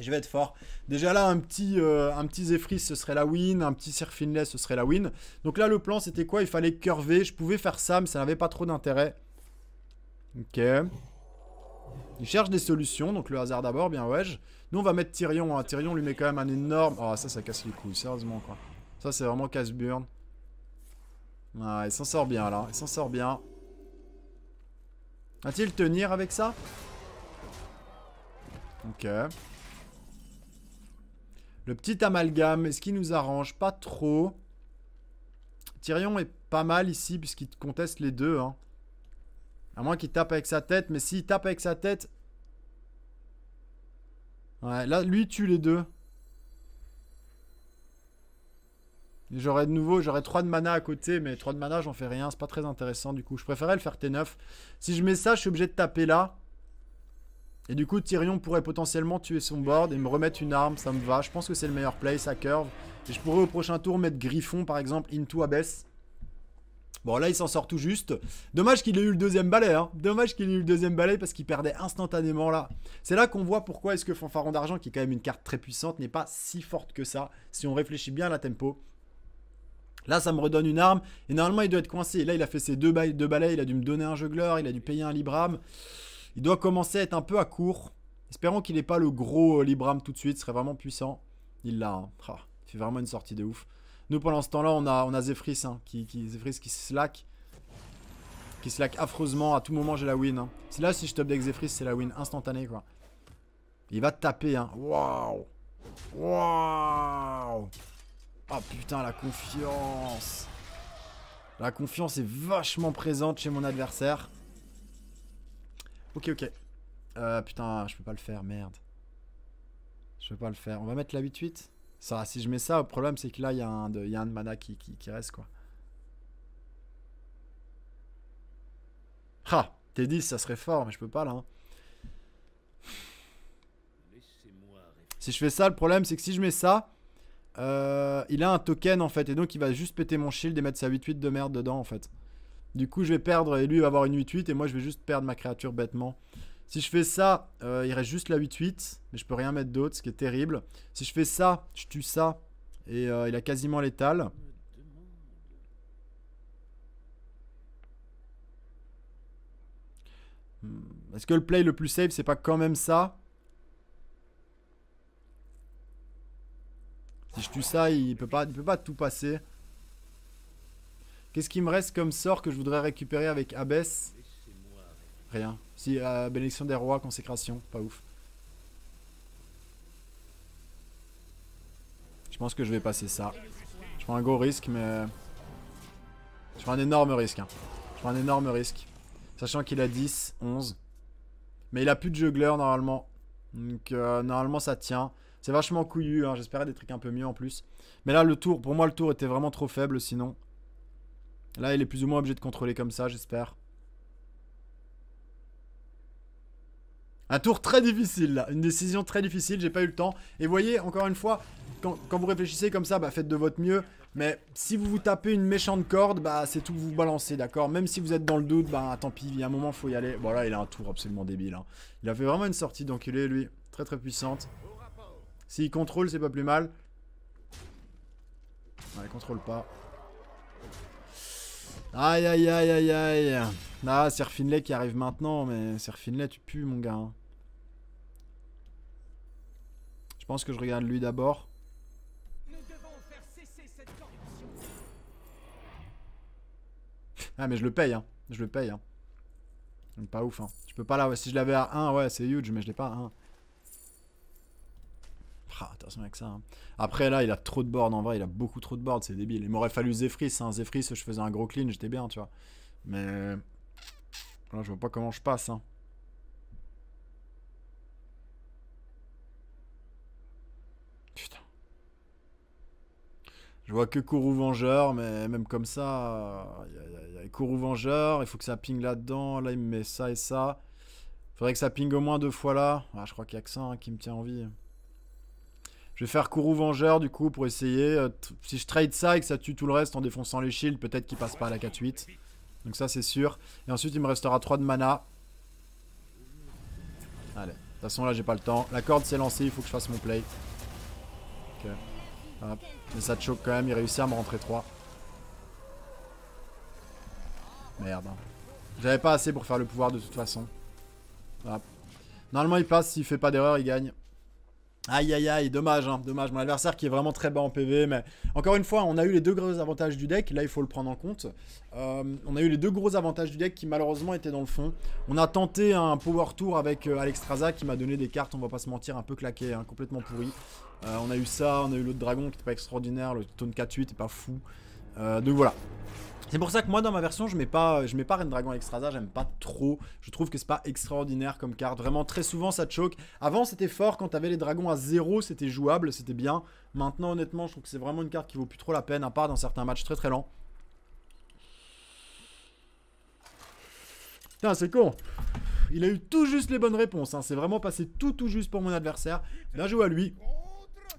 Je vais être fort. Déjà là, un petit, euh, un petit ce serait la win. Un petit Sir Finlay, ce serait la win. Donc là, le plan, c'était quoi Il fallait curver. Je pouvais faire ça, mais ça n'avait pas trop d'intérêt. Ok. Il cherche des solutions, donc le hasard d'abord, bien ouais. Nous, on va mettre Tyrion. Hein. Tyrion lui met quand même un énorme... Oh, ça, ça casse les couilles, sérieusement, quoi. Ça, c'est vraiment casse-burn. Ah, il s'en sort bien, là. Il s'en sort bien. Va-t-il tenir avec ça Ok. Le petit amalgame, est-ce qu'il nous arrange Pas trop. Tyrion est pas mal ici, puisqu'il conteste les deux. Hein. À moins qu'il tape avec sa tête, mais s'il tape avec sa tête... Ouais, là, lui tue les deux. J'aurais de nouveau, j'aurais 3 de mana à côté, mais 3 de mana, j'en fais rien, c'est pas très intéressant du coup. Je préférais le faire T9. Si je mets ça, je suis obligé de taper là. Et du coup, Tyrion pourrait potentiellement tuer son board et me remettre une arme, ça me va. Je pense que c'est le meilleur play, ça curve. Et je pourrais au prochain tour mettre Griffon par exemple, into Abyss. Bon là il s'en sort tout juste. Dommage qu'il ait eu le deuxième balai. Hein. Dommage qu'il ait eu le deuxième balai parce qu'il perdait instantanément là. C'est là qu'on voit pourquoi est-ce que Fanfaron d'Argent, qui est quand même une carte très puissante, n'est pas si forte que ça. Si on réfléchit bien à la tempo. Là, ça me redonne une arme. Et normalement, il doit être coincé. là, il a fait ses deux, balais, Il a dû me donner un jugleur. Il a dû payer un Libram. Il doit commencer à être un peu à court. Espérons qu'il n'ait pas le gros euh, Libram tout de suite. Ce serait vraiment puissant. Il l'a. Hein. Ah, il fait vraiment une sortie de ouf. Nous, pendant ce temps-là, on a, on a hein, qui, qui, qui slack. Qui slack affreusement. À tout moment, j'ai la win. Hein. C'est là, si je top deck Zephrys c'est la win instantanée. quoi. Il va taper. Hein. Waouh! Waouh! Oh putain, la confiance La confiance est vachement présente chez mon adversaire. Ok, ok. Euh, putain, je peux pas le faire, merde. Je peux pas le faire. On va mettre la 8-8 Ça, si je mets ça, le problème c'est que là, il y, a un de, un mana qui, reste, quoi. Ha T10, ça serait fort, mais je peux pas, là. Hein. Si je fais ça, le problème c'est que si je mets ça, euh, il a un token en fait, et donc il va juste péter mon shield et mettre sa 8-8 de merde dedans en fait. Du coup, je vais perdre, et lui il va avoir une 8-8, et moi je vais juste perdre ma créature bêtement. Si je fais ça, euh, il reste juste la 8-8, mais je peux rien mettre d'autre, ce qui est terrible. Si je fais ça, je tue ça, et euh, il a quasiment l'étal. Hmm. Est-ce que le play le plus safe, c'est pas quand même ça Si je tue ça, il peut pas, il peut pas tout passer. Qu'est-ce qu'il me reste comme sort que je voudrais récupérer avec Abès Rien. Si, bénédiction des rois, consécration, pas ouf. Je pense que je vais passer ça. Je prends un gros risque, mais... Je prends un énorme risque. Hein. Je prends un énorme risque. Sachant qu'il a 10, 11. Mais il a plus de juggler normalement. Donc, euh, normalement, ça tient. C'est vachement couillu, hein. j'espérais des trucs un peu mieux en plus. Mais là, le tour, pour moi, le tour était vraiment trop faible sinon. Là, il est plus ou moins obligé de contrôler comme ça, j'espère. Un tour très difficile là, une décision très difficile, j'ai pas eu le temps. Et voyez, encore une fois, quand, vous réfléchissez comme ça, bah faites de votre mieux. Mais si vous vous tapez une méchante corde, bah c'est tout vous balancez, d'accord Même si vous êtes dans le doute, bah tant pis, il y a un moment faut y aller. voilà il a un tour absolument débile. Hein. Il a fait vraiment une sortie d'enculé lui, très très puissante. S'il contrôle, c'est pas plus mal. Ouais, contrôle pas. Aïe, aïe, aïe, aïe, aïe. Ah, c'est Finlay qui arrive maintenant, mais c'est Finlay, tu pues, mon gars. Hein. Je pense que je regarde lui d'abord. Ah mais je le paye hein, je le paye hein. Pas ouf hein. Je peux pas là, si je l'avais à 1, ouais c'est huge mais je l'ai pas à 1 ah, t'as ça. Hein. Après, là, il a trop de board. en vrai, il a beaucoup trop de board. c'est débile. Il m'aurait fallu Zephrys. hein. je faisais un gros clean, j'étais bien, tu vois. Mais. Là, je vois pas comment je passe, hein. Putain. Je vois que Kourou Vengeur, mais même comme ça, il y a, Kourou Vengeur, il faut que ça ping là-dedans, là il me met ça et ça. Faudrait que ça ping au moins deux fois là. Ah, je crois qu'il y a que ça hein, qui me tient en vie. Je vais faire Kourou Vengeur du coup pour essayer. Euh, si je trade ça et que ça tue tout le reste en défonçant les shields, peut-être qu'il passe pas à la 4-8. Donc ça c'est sûr. Et ensuite il me restera 3 de mana. Allez. De toute façon là j'ai pas le temps. La corde s'est lancée, il faut que je fasse mon play. Ok. Mais ça te choque quand même, il réussit à me rentrer 3. Merde. Hein. J'avais pas assez pour faire le pouvoir de toute façon. Normalement il passe, s'il fait pas d'erreur il gagne. Aïe aïe aïe, dommage, hein, dommage. Mon adversaire qui est vraiment très bas en PV, mais encore une fois, on a eu les deux gros avantages du deck, là il faut le prendre en compte. Euh, on a eu les deux gros avantages du deck qui malheureusement étaient dans le fond. On a tenté un power tour avec euh, qui m'a donné des cartes, on va pas se mentir, un peu claquées, hein, complètement pourri. Euh, on a eu ça, on a eu l'autre dragon qui était pas extraordinaire, le tone 4-8 est pas fou. Euh, donc voilà, c'est pour ça que moi dans ma version je mets pas je mets pas Reine Dragon Extraza, j'aime pas trop. Je trouve que c'est pas extraordinaire comme carte. Vraiment très souvent ça te choque. Avant c'était fort quand t'avais les dragons à zéro c'était jouable, c'était bien. Maintenant honnêtement je trouve que c'est vraiment une carte qui vaut plus trop la peine à part dans certains matchs très très lents. Putain c'est con Il a eu tout juste les bonnes réponses, hein. c'est vraiment passé tout tout juste pour mon adversaire. Bien joué à lui.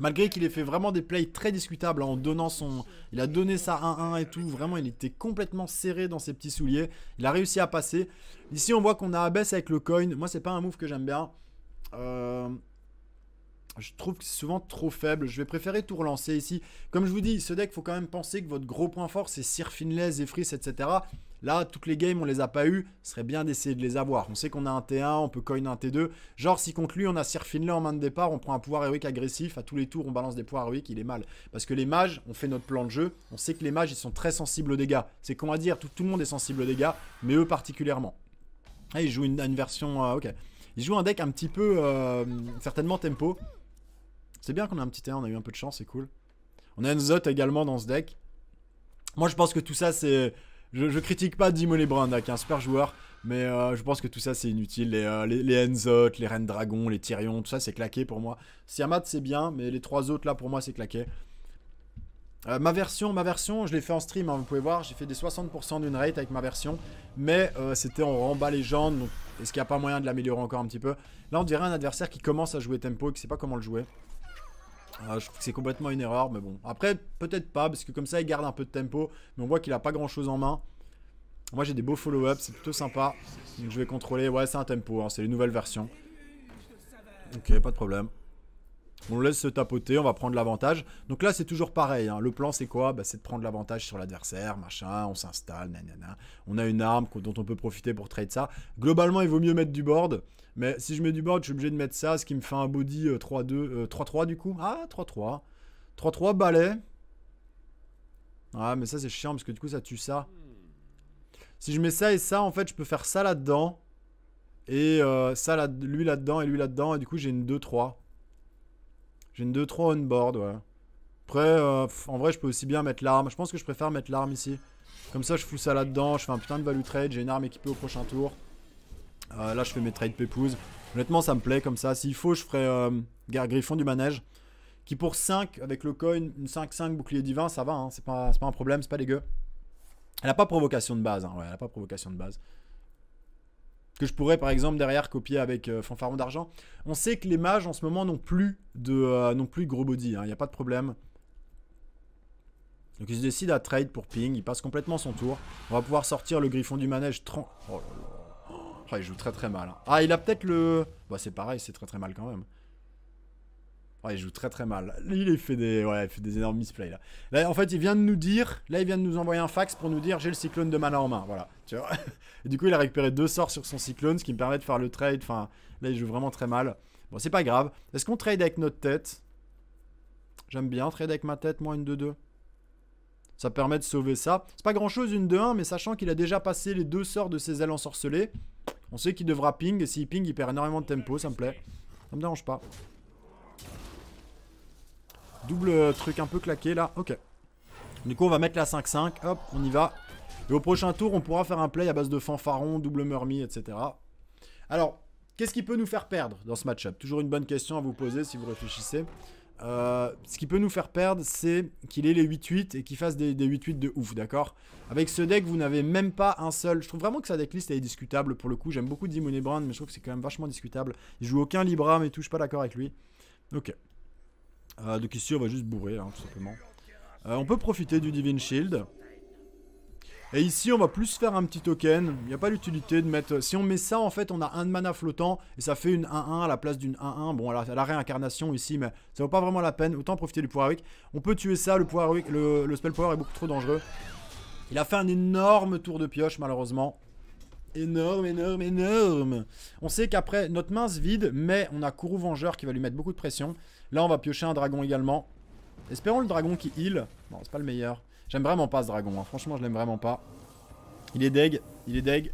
Malgré qu'il ait fait vraiment des plays très discutables en donnant son... Il a donné sa 1-1 et tout. Vraiment, il était complètement serré dans ses petits souliers. Il a réussi à passer. Ici, on voit qu'on a abaisse avec le coin. Moi, c'est pas un move que j'aime bien. Euh, je trouve que c'est souvent trop faible. Je vais préférer tout relancer ici. Comme je vous dis, ce deck, faut quand même penser que votre gros point fort, c'est Sir Finlay, et etc. Là, toutes les games, on les a pas eues. Ce serait bien d'essayer de les avoir. On sait qu'on a un T1, on peut coin un T2. Genre, si contre lui, on a Sir Finlay en main de départ, on prend un pouvoir héroïque agressif. À tous les tours, on balance des pouvoirs héroïques, il est mal. Parce que les mages, on fait notre plan de jeu. On sait que les mages, ils sont très sensibles aux dégâts. C'est qu'on va dire, tout, le monde est sensible aux dégâts, mais eux particulièrement. Ah, ils joue une, une version. Euh, ok. Il joue un deck un petit peu. Euh, certainement tempo. C'est bien qu'on a un petit T1, on a eu un peu de chance, c'est cool. On a zot également dans ce deck. Moi, je pense que tout ça, c'est je, critique pas Dimo les qui est un super joueur, mais euh, je pense que tout ça c'est inutile. Les, euh, les, Enzot, les Reines Dragon, les Tyrion, tout ça c'est claqué pour moi. Siamat c'est bien, mais les trois autres là pour moi c'est claqué. Euh, ma version, ma version, je l'ai fait en stream, hein, vous pouvez voir, j'ai fait des 60% d'une rate avec ma version, mais c'était en rembat Légende, donc est-ce qu'il n'y a pas moyen de l'améliorer encore un petit peu Là on dirait un adversaire qui commence à jouer tempo et qui sait pas comment le jouer. Ah, je trouve que c'est complètement une erreur, mais bon. Après, peut-être pas, parce que comme ça, il garde un peu de tempo. Mais on voit qu'il a pas grand-chose en main. Moi, j'ai des beaux follow-up, c'est plutôt sympa. Donc, je vais contrôler. Ouais, c'est un tempo, hein, c'est les nouvelles versions. Ok, pas de problème. On laisse se tapoter, on va prendre l'avantage. Donc là, c'est toujours pareil. Hein. Le plan, c'est quoi bah, C'est de prendre l'avantage sur l'adversaire, machin, on s'installe, nanana. On a une arme dont on peut profiter pour trade ça. Globalement, il vaut mieux mettre du board. Mais si je mets du board, je suis obligé de mettre ça, ce qui me fait un body 3-2, euh, 3-3 euh, du coup. Ah, 3-3. 3-3 balai. Ah, mais ça c'est chiant parce que du coup ça tue ça. Si je mets ça et ça, en fait, je peux faire ça là-dedans. Et euh, ça, là, lui là-dedans et lui là-dedans. Et du coup, j'ai une 2-3. J'ai une 2-3 on board, ouais. Après, en vrai, je peux aussi bien mettre l'arme. Je pense que je préfère mettre l'arme ici. Comme ça, je fous ça là-dedans. Je fais un putain de value trade. J'ai une arme équipée au prochain tour. Euh, là, je fais mes trades pépouze. Honnêtement, ça me plaît comme ça. S'il faut, je ferai euh, Gar Griffon du manège. Qui pour 5, avec le coin, une 5-5 bouclier divin, ça va. Hein. C'est pas, un problème, c'est pas dégueu. Elle a pas provocation de base. Hein. Ouais, elle a pas provocation de base. Que je pourrais, par exemple, derrière copier avec euh, Fanfaron d'argent. On sait que les mages, en ce moment, n'ont plus de plus gros body. Il hein. n'y a pas de problème. Donc il se décide à trade pour Ping. Il passe complètement son tour. On va pouvoir sortir le griffon du manège. 30... Oh là là il joue très très mal. Hein. Ah, il a peut-être le... Bah, c'est pareil, c'est très très mal quand même. Oh, il joue très très mal. Il fait des, ouais, il fait des énormes misplays là. en fait, il vient de nous dire, là, il vient de nous envoyer un fax pour nous dire j'ai le cyclone de mana en main. Voilà. Tu du coup, il a récupéré deux sorts sur son cyclone, ce qui me permet de faire le trade. Enfin, là, il joue vraiment très mal. Bon, c'est pas grave. Est-ce qu'on trade avec notre tête J'aime bien trade avec ma tête, moi, une de deux Ça permet de sauver ça. C'est pas grand chose, une de 1 mais sachant qu'il a déjà passé les deux sorts de ses ailes ensorcelées, on sait qu'il devra ping. Et s'il ping, il perd énormément de tempo. Ça me plaît. Ça me dérange pas. Double truc un peu claqué là. Ok. Du coup, on va mettre la 5-5. Hop, on y va. Et au prochain tour, on pourra faire un play à base de fanfaron, double murmy, etc. Alors, qu'est-ce qui peut nous faire perdre dans ce match-up Toujours une bonne question à vous poser si vous réfléchissez. Euh, ce qui peut nous faire perdre, c'est qu'il ait les 8-8 et qu'il fasse des, 8-8 de ouf, d'accord Avec ce deck, vous n'avez même pas un seul. Je trouve vraiment que sa decklist, est discutable pour le coup. J'aime beaucoup Dimon Brand, mais je trouve que c'est quand même vachement discutable. Il joue aucun Libra, mais touche je suis pas d'accord avec lui. Ok. Euh, donc ici, on va juste bourrer, hein, tout simplement. Euh, on peut profiter du Divine Shield. Et ici, on va plus faire un petit token. Il n'y a pas l'utilité de mettre... Si on met ça, en fait, on a un de mana flottant. Et ça fait une 1-1 à la place d'une 1-1. Bon, à la, réincarnation ici, mais ça vaut pas vraiment la peine. Autant profiter du pouvoir avec. On peut tuer ça. Le, pouvoir le, spell power est beaucoup trop dangereux. Il a fait un énorme tour de pioche, malheureusement. Énorme, énorme, énorme. On sait qu'après, notre main se vide, mais on a Kourou Vengeur qui va lui mettre beaucoup de pression. Là, on va piocher un dragon également. Espérons le dragon qui heal. Non, c'est pas le meilleur. J'aime vraiment pas ce dragon, hein. franchement je l'aime vraiment pas. Il est deg, il est deg.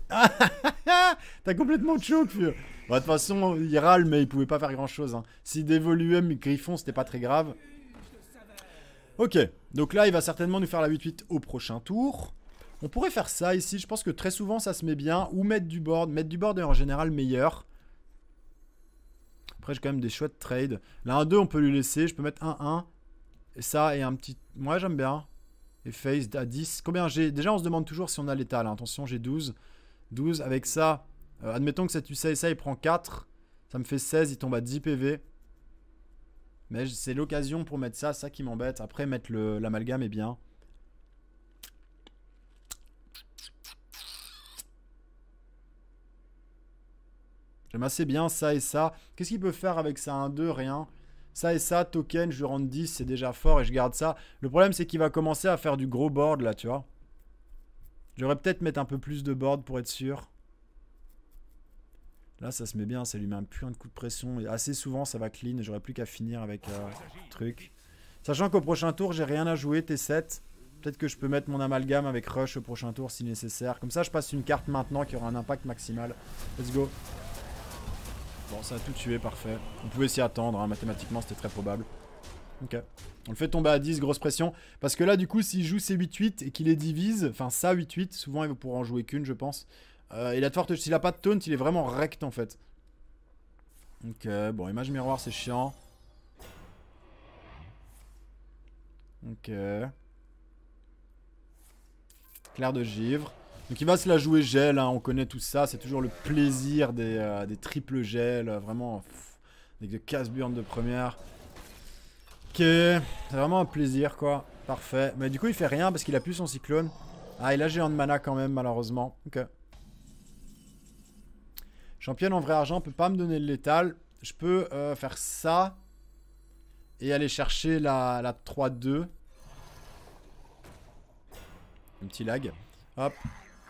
T'as complètement choc, vieux. Bah, de toute façon, il râle, mais il pouvait pas faire grand chose. Hein. S'il dévoluait dévoluait Griffon, c'était pas très grave. Ok, donc là, il va certainement nous faire la 8-8 au prochain tour. On pourrait faire ça ici, je pense que très souvent ça se met bien. Ou mettre du board, mettre du board est en général meilleur. Après, j'ai quand même des chouettes trades. Là, un 2, on peut lui laisser. Je peux mettre un 1. Et ça, et un petit... Moi, j'aime bien. Et face à 10. Combien j'ai Déjà, on se demande toujours si on a l'état. là. Hein. Attention, j'ai 12. 12. Avec ça, euh, admettons que cet ça il prend 4. Ça me fait 16. Il tombe à 10 PV. Mais c'est l'occasion pour mettre ça. Ça qui m'embête. Après, mettre l'amalgame est bien. J'aime assez bien ça et ça. Qu'est-ce qu'il peut faire avec ça 1-2 Rien ça et ça, token, je rentre 10, c'est déjà fort et je garde ça. Le problème, c'est qu'il va commencer à faire du gros board là, tu vois. J'aurais peut-être mettre un peu plus de board pour être sûr. Là, ça se met bien, ça lui met un putain de coup de pression. Et assez souvent, ça va clean. J'aurais plus qu'à finir avec le euh, truc. Sachant qu'au prochain tour, j'ai rien à jouer, T7. Peut-être que je peux mettre mon amalgame avec Rush au prochain tour si nécessaire. Comme ça, je passe une carte maintenant qui aura un impact maximal. Let's go. Bon, ça a tout tué, parfait. On pouvait s'y attendre, hein. mathématiquement, c'était très probable. Ok. On le fait tomber à 10, grosse pression. Parce que là, du coup, s'il joue ses 8-8 et qu'il les divise, enfin, ça 8-8, souvent, il ne pourra en jouer qu'une, je pense. il euh, a de fortes... S'il a pas de taunt, il est vraiment rect, en fait. Ok, bon, image miroir, c'est chiant. Ok. Claire de givre. Donc il va se la jouer gel, hein, on connaît tout ça, c'est toujours le plaisir des, euh, des triples gel. Euh, vraiment avec des casse de première. Ok, c'est vraiment un plaisir quoi, parfait. Mais du coup il fait rien parce qu'il a plus son cyclone. Ah il a géant de mana quand même malheureusement, ok. Championne en vrai argent peut pas me donner le létal, je peux euh, faire ça et aller chercher la, la 3-2. Un petit lag. Hop,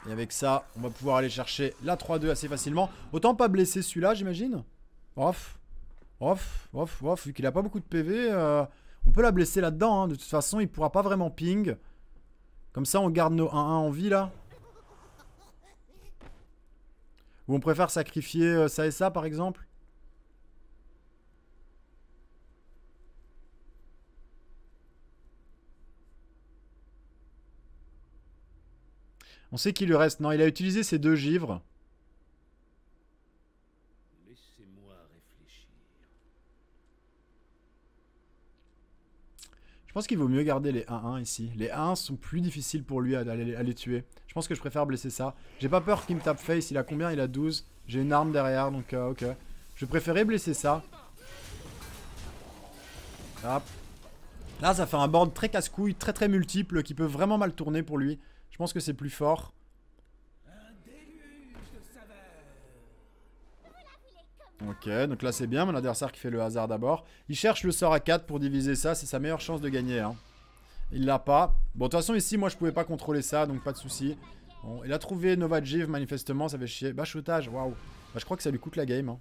et avec ça, on va pouvoir aller chercher la 3-2 assez facilement. Autant pas blesser celui-là, j'imagine. Off. Off. Off. Off. Vu qu'il a pas beaucoup de PV, euh, on peut la blesser là-dedans. Hein. De toute façon, il pourra pas vraiment ping. Comme ça, on garde nos 1-1 en vie, là. Ou on préfère sacrifier euh, ça et ça, par exemple On sait qu'il lui reste. Non, il a utilisé ses deux givres. moi réfléchir. Je pense qu'il vaut mieux garder les 1-1 ici. Les 1 sont plus difficiles pour lui à, les tuer. Je pense que je préfère blesser ça. J'ai pas peur qu'il me tape face. Il a combien Il a 12. J'ai une arme derrière, donc euh, ok. Je préférais blesser ça. Hop. Là, ça fait un board très casse-couille, très très multiple, qui peut vraiment mal tourner pour lui. Je pense que c'est plus fort. Ok, donc là c'est bien, mon adversaire qui fait le hasard d'abord. Il cherche le sort à 4 pour diviser ça, c'est sa meilleure chance de gagner. Hein. Il l'a pas. Bon, de toute façon ici, moi je pouvais pas contrôler ça, donc pas de soucis il a trouvé Nova Jiv manifestement, ça fait chier. Bachotage, waouh. Bah, je crois que ça lui coûte la game. Hein.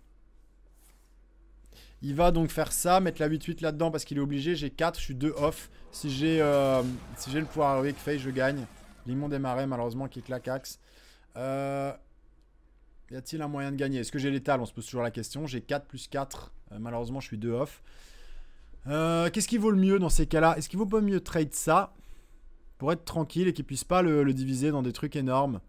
Il va donc faire ça, mettre la 8-8 là-dedans parce qu'il est obligé. J'ai 4, je suis 2 off. Si j'ai euh, si j'ai le pouvoir avec fail, je gagne. Limon malheureusement, qui claque axe. Euh, y a-t-il un moyen de gagner Est-ce que j'ai l'étal On se pose toujours la question. J'ai 4 plus 4. Euh, malheureusement, je suis 2 off. Euh, qu'est-ce qui vaut le mieux dans ces cas-là Est-ce qu'il vaut pas mieux trade ça pour être tranquille et qu'il puisse pas le, diviser dans des trucs énormes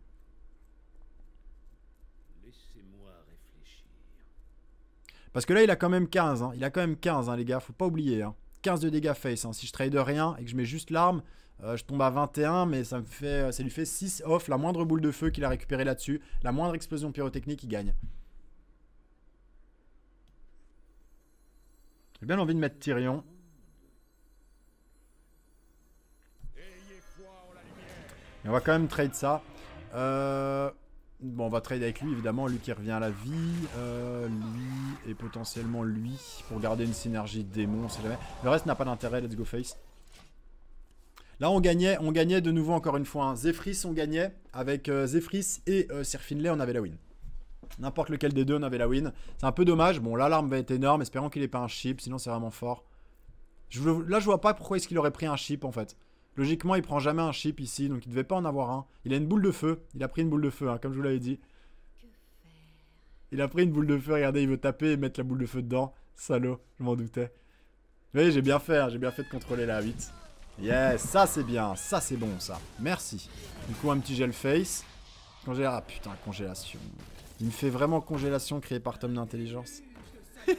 Parce que là, il a quand même 15. Hein. Il a quand même 15, hein, les gars. Faut pas oublier. 15 hein. de dégâts face. Si je trade rien et que je mets juste l'arme, euh, je tombe à 21, mais ça, me fait, ça lui fait 6 off. La moindre boule de feu qu'il a récupéré là-dessus, la moindre explosion pyrotechnique, il gagne. J'ai bien envie de mettre Tyrion. Et on va quand même trade ça. Euh, bon, on va trade avec lui, évidemment. Lui qui revient à la vie. Euh, lui et potentiellement lui pour garder une synergie démon, on sait jamais. Le reste n'a pas d'intérêt. Let's go face. Là, on gagnait, on gagnait de nouveau encore une fois. Hein. on gagnait. Avec euh, et euh, Sir on avait la win. N'importe lequel des deux, on avait la win. C'est un peu dommage. Bon, l'alarme va être énorme. Espérons qu'il n'ait pas un chip, sinon c'est vraiment fort. Je, là, je vois pas pourquoi est-ce qu'il aurait pris un chip, en fait. Logiquement, il prend jamais un chip ici, donc il devait pas en avoir un. Il a une boule de feu. Il a pris une boule de feu, hein, comme je vous l'avais dit. Il a pris une boule de feu. Regardez, il veut taper et mettre la boule de feu dedans. Salaud, je m'en doutais. Vous voyez, j'ai bien fait. Hein. j'ai bien fait de contrôler la 8. Yes, ça c'est bien, ça c'est bon ça. Merci. Du coup un petit gel face. Congélation. Ah putain, congélation. Il me fait vraiment congélation créée par Tom d'intelligence.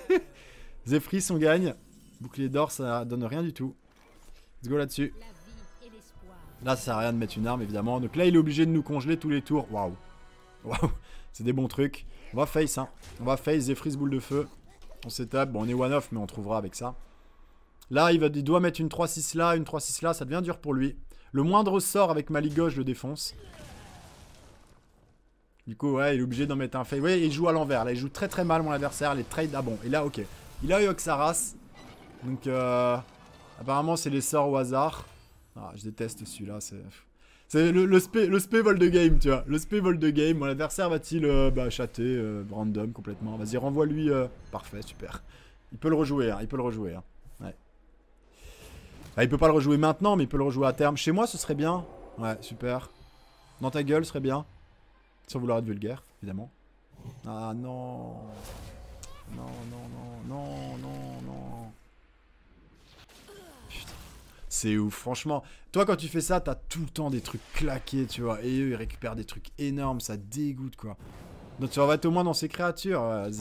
Zephyris, on gagne. Bouclier d'or, ça donne rien du tout. Let's go là-dessus. Là, ça sert à rien de mettre une arme, évidemment. Donc là, il est obligé de nous congeler tous les tours. Waouh. Waouh. C'est des bons trucs. On va face, hein. On va face, Zephyris, boule de feu. On s'étape. Bon, on est one-off, mais on trouvera avec ça. Là, il, va, doit mettre une 3-6 là, une 3-6 là, ça devient dur pour lui. Le moindre sort avec ma gauche le défonce. Du coup, ouais, il est obligé d'en mettre un fait. Oui, il joue à l'envers. Là, il joue très très mal mon adversaire. Les trades. Ah bon, et là, ok. Il a eu Oxaras. Donc, euh, apparemment, c'est les sorts au hasard. Ah, je déteste celui-là. C'est. le, spé, le vol de game, tu vois. Le spé vol de game. Mon adversaire va-t-il euh, bah, euh random complètement Vas-y, renvoie-lui. Euh, parfait, super. Il peut le rejouer, hein, il peut le rejouer. Hein. Ah, il peut pas le rejouer maintenant, mais il peut le rejouer à terme. Chez moi, ce serait bien. Ouais, super. Dans ta gueule, ce serait bien. Sans vouloir être vulgaire, évidemment. Ah non. Non, non, non, non, non, non. C'est ouf, franchement. Toi, quand tu fais ça, t'as tout le temps des trucs claqués, tu vois. Et eux, ils récupèrent des trucs énormes, ça dégoûte, quoi. Donc tu vas être au moins dans ces créatures, vas-y.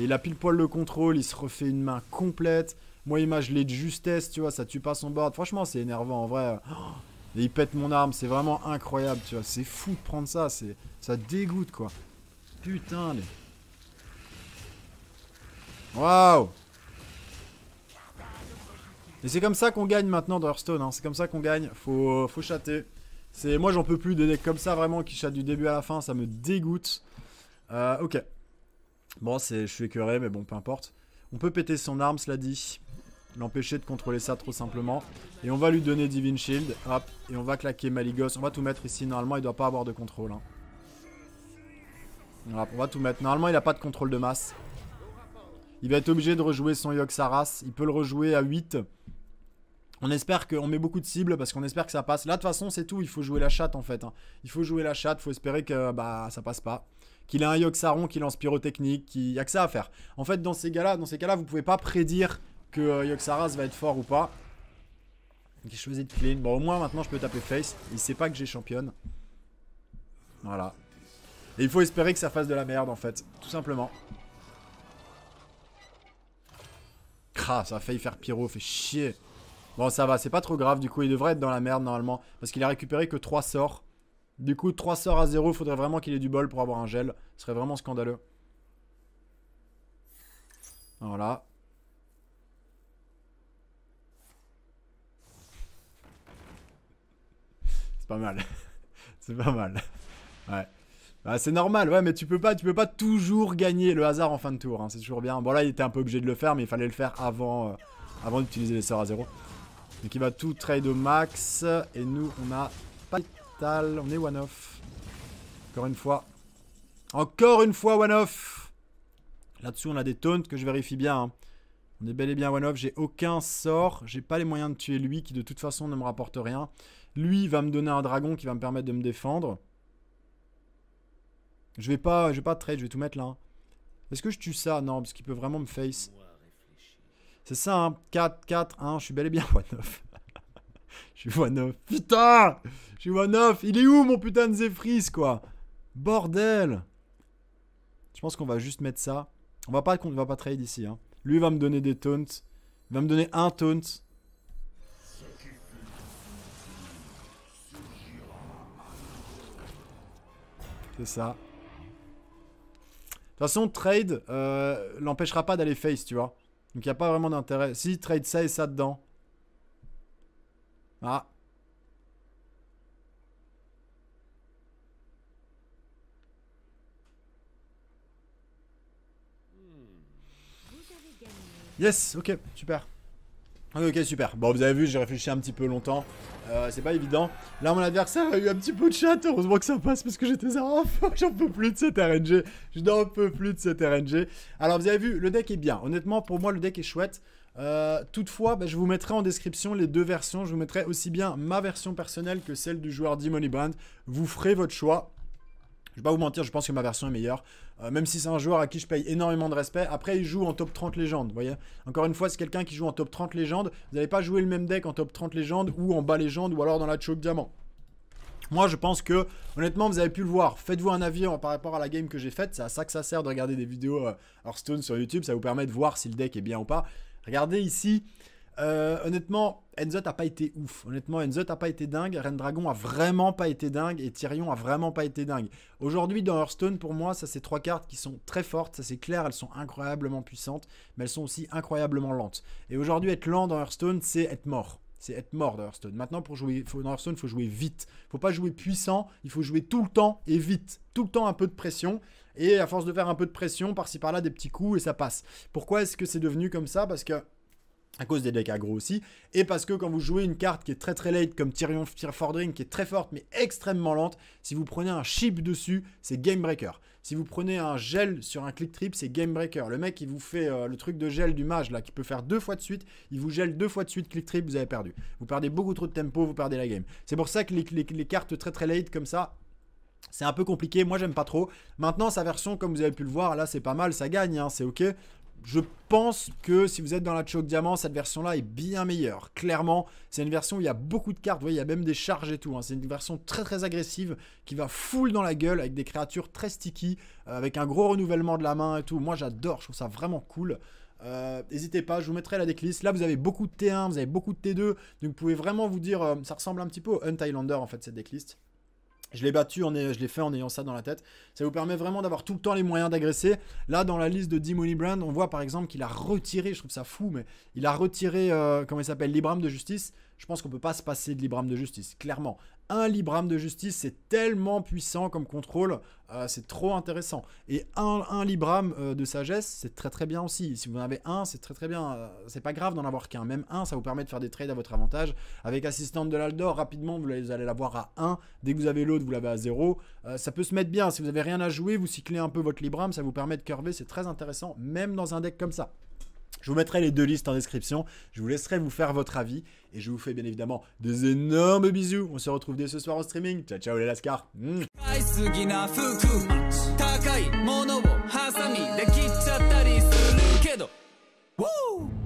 Et il a pile poil le contrôle, il se refait une main complète. Moi, il m'a gelé de justesse, tu vois, ça tue pas son board. Franchement, c'est énervant en vrai. Et oh, il pète mon arme, c'est vraiment incroyable, tu vois. C'est fou de prendre ça, c'est ça dégoûte quoi. Putain, les. Waouh! Et c'est comme ça qu'on gagne maintenant dans Hearthstone, hein. c'est comme ça qu'on gagne, faut, faut chatter. C'est Moi j'en peux plus des decks comme ça vraiment qui chatent du début à la fin, ça me dégoûte. Euh, ok. Bon, je suis écœuré, mais bon, peu importe. On peut péter son arme, cela dit l'empêcher de contrôler ça trop simplement. Et on va lui donner Divine Shield, hop, et on va claquer Maligos. On va tout mettre ici, normalement il doit pas avoir de contrôle. Hein. Hop, on va tout mettre. Normalement il n'a pas de contrôle de masse. Il va être obligé de rejouer son Yogg-Saras. Il peut le rejouer à 8. On espère qu'on met beaucoup de cibles parce qu'on espère que ça passe. Là, de toute façon, c'est tout. Il faut jouer la chatte en fait. Hein. Il faut jouer la chatte. Il faut espérer que bah, ça passe pas. Qu'il a un Yogg-Saron qui lance pyrotechnique. qui Il n'y a que ça à faire. En fait, dans ces cas-là, cas vous pouvez pas prédire que euh, Yoxaras va être fort ou pas. Donc il choisit de clean. Bon, au moins maintenant je peux taper face. Il sait pas que j'ai championne. Voilà. Et il faut espérer que ça fasse de la merde en fait. Tout simplement. Crah, ça a failli faire pyro, fait chier. Bon, ça va, c'est pas trop grave. Du coup, il devrait être dans la merde normalement. Parce qu'il a récupéré que 3 sorts. Du coup, 3 sorts à 0, faudrait vraiment qu'il ait du bol pour avoir un gel. Ce serait vraiment scandaleux. Voilà. pas mal. c'est pas mal. Ouais. Bah, c'est normal, ouais, mais tu peux pas, tu peux pas toujours gagner le hasard en fin de tour, hein, c'est toujours bien. Bon là, il était un peu obligé de le faire, mais il fallait le faire avant, euh, avant d'utiliser les sorts à zéro. Donc il va tout trade au max, et nous, on a pas Paital, on est one-off. Encore une fois. Encore une fois one-off Là-dessus, on a des taunts que je vérifie bien. Hein. On est bel et bien one-off, j'ai aucun sort, j'ai pas les moyens de tuer lui, qui de toute façon ne me rapporte rien. Lui va me donner un dragon qui va me permettre de me défendre. Je vais pas, je vais pas trade, je vais tout mettre là. Est-ce que je tue ça Non, parce qu'il peut vraiment me face. C'est ça, hein 4, 4, 1, je suis bel et bien one 9 je suis one 9 Putain Je suis one 9 Il est où mon putain de Zefris quoi Bordel Je pense qu'on va juste mettre ça. On va pas, on va pas trade ici. Hein. Lui va me donner des taunts. Il va me donner un taunt. C'est ça. De toute façon, trade euh, l'empêchera pas d'aller face, tu vois. Donc il n'y a pas vraiment d'intérêt. Si, trade ça et ça dedans. Ah. Yes, ok, super. Ah, ok super, bon vous avez vu j'ai réfléchi un petit peu longtemps euh, C'est pas évident Là mon adversaire a eu un petit peu de chat Heureusement que ça passe parce que j'étais enfant. J'en peux plus de cette RNG Je n'en peux plus de cette RNG Alors vous avez vu le deck est bien Honnêtement pour moi le deck est chouette euh, toutefois, bah, je vous mettrai en description les deux versions. Je vous mettrai aussi bien ma version personnelle que celle du joueur Demony Vous ferez votre choix. Je vais pas vous mentir, je pense que ma version est meilleure. Euh, même si c'est un joueur à qui je paye énormément de respect. Après, il joue en top 30 légende, vous voyez. Encore une fois, c'est quelqu'un qui joue en top 30 légende. Vous n'allez pas jouer le même deck en top 30 légende ou en bas légende ou alors dans la choke diamant. Moi, je pense que, honnêtement, vous avez pu le voir. Faites-vous un avis par rapport à la game que j'ai faite. C'est à ça que ça sert de regarder des vidéos euh, Hearthstone sur YouTube. Ça vous permet de voir si le deck est bien ou pas. Regardez ici, euh, honnêtement, Enzo a pas été ouf. Honnêtement, Enzo a pas été dingue. Ren Dragon a vraiment pas été dingue. Et Tyrion a vraiment pas été dingue. Aujourd'hui, dans Hearthstone, pour moi, ça c'est trois cartes qui sont très fortes. Ça c'est clair, elles sont incroyablement puissantes. Mais elles sont aussi incroyablement lentes. Et aujourd'hui, être lent dans Hearthstone, c'est être mort. C'est être mort dans Hearthstone. Maintenant, pour jouer dans Hearthstone, il faut jouer vite. Il faut pas jouer puissant. Il faut jouer tout le temps et vite. Tout le temps un peu de pression. Et à force de faire un peu de pression, par-ci par-là, des petits coups et ça passe. Pourquoi est-ce que c'est devenu comme ça Parce que à cause des decks aggro aussi, et parce que quand vous jouez une carte qui est très très late comme Tyrion Fordring, qui est très forte mais extrêmement lente, si vous prenez un chip dessus, c'est game breaker. Si vous prenez un gel sur un click trip, c'est game breaker. Le mec, il vous fait euh, le truc de gel du mage là, qui peut faire deux fois de suite, il vous gèle deux fois de suite click trip, vous avez perdu. Vous perdez beaucoup trop de tempo, vous perdez la game. C'est pour ça que les, cartes très très late comme ça, c'est un peu compliqué, moi j'aime pas trop. Maintenant, sa version, comme vous avez pu le voir, là c'est pas mal, ça gagne, hein, c'est ok je pense que si vous êtes dans la Choke diamant, cette version-là est bien meilleure. Clairement, c'est une version où il y a beaucoup de cartes, vous voyez, il y a même des charges et tout. Hein. C'est une version très très agressive qui va full dans la gueule avec des créatures très sticky, euh, avec un gros renouvellement de la main et tout. Moi j'adore, je trouve ça vraiment cool. Euh, n'hésitez pas, je vous mettrai la decklist. Là, vous avez beaucoup de T1, vous avez beaucoup de T2, donc vous pouvez vraiment vous dire, euh, ça ressemble un petit peu au Hunt Highlander en fait cette decklist. Je l'ai battu, en, je l'ai fait en ayant ça dans la tête. Ça vous permet vraiment d'avoir tout le temps les moyens d'agresser. Là, dans la liste de D-Money Brand, on voit par exemple qu'il a retiré, je trouve ça fou, mais il a retiré, euh, comment il s'appelle, Libram de justice. Je pense qu'on ne peut pas se passer de Libram de justice, clairement. Un Libram de justice, c'est tellement puissant comme contrôle, euh, c'est trop intéressant. Et un, Libram euh, de sagesse, c'est très très bien aussi. Si vous en avez un, c'est très très bien. Ce euh, c'est pas grave d'en avoir qu'un. Même un, ça vous permet de faire des trades à votre avantage. Avec assistante de l'Aldor, rapidement, vous allez l'avoir à 1. Dès que vous avez l'autre, vous l'avez à 0. ça peut se mettre bien. Si vous n'avez rien à jouer, vous cyclez un peu votre Libram, ça vous permet de curver, c'est très intéressant, même dans un deck comme ça. Je vous mettrai les deux listes en description, je vous laisserai vous faire votre avis, et je vous fais bien évidemment des énormes bisous. On se retrouve dès ce soir en streaming. Ciao ciao les Lascar. Hmm.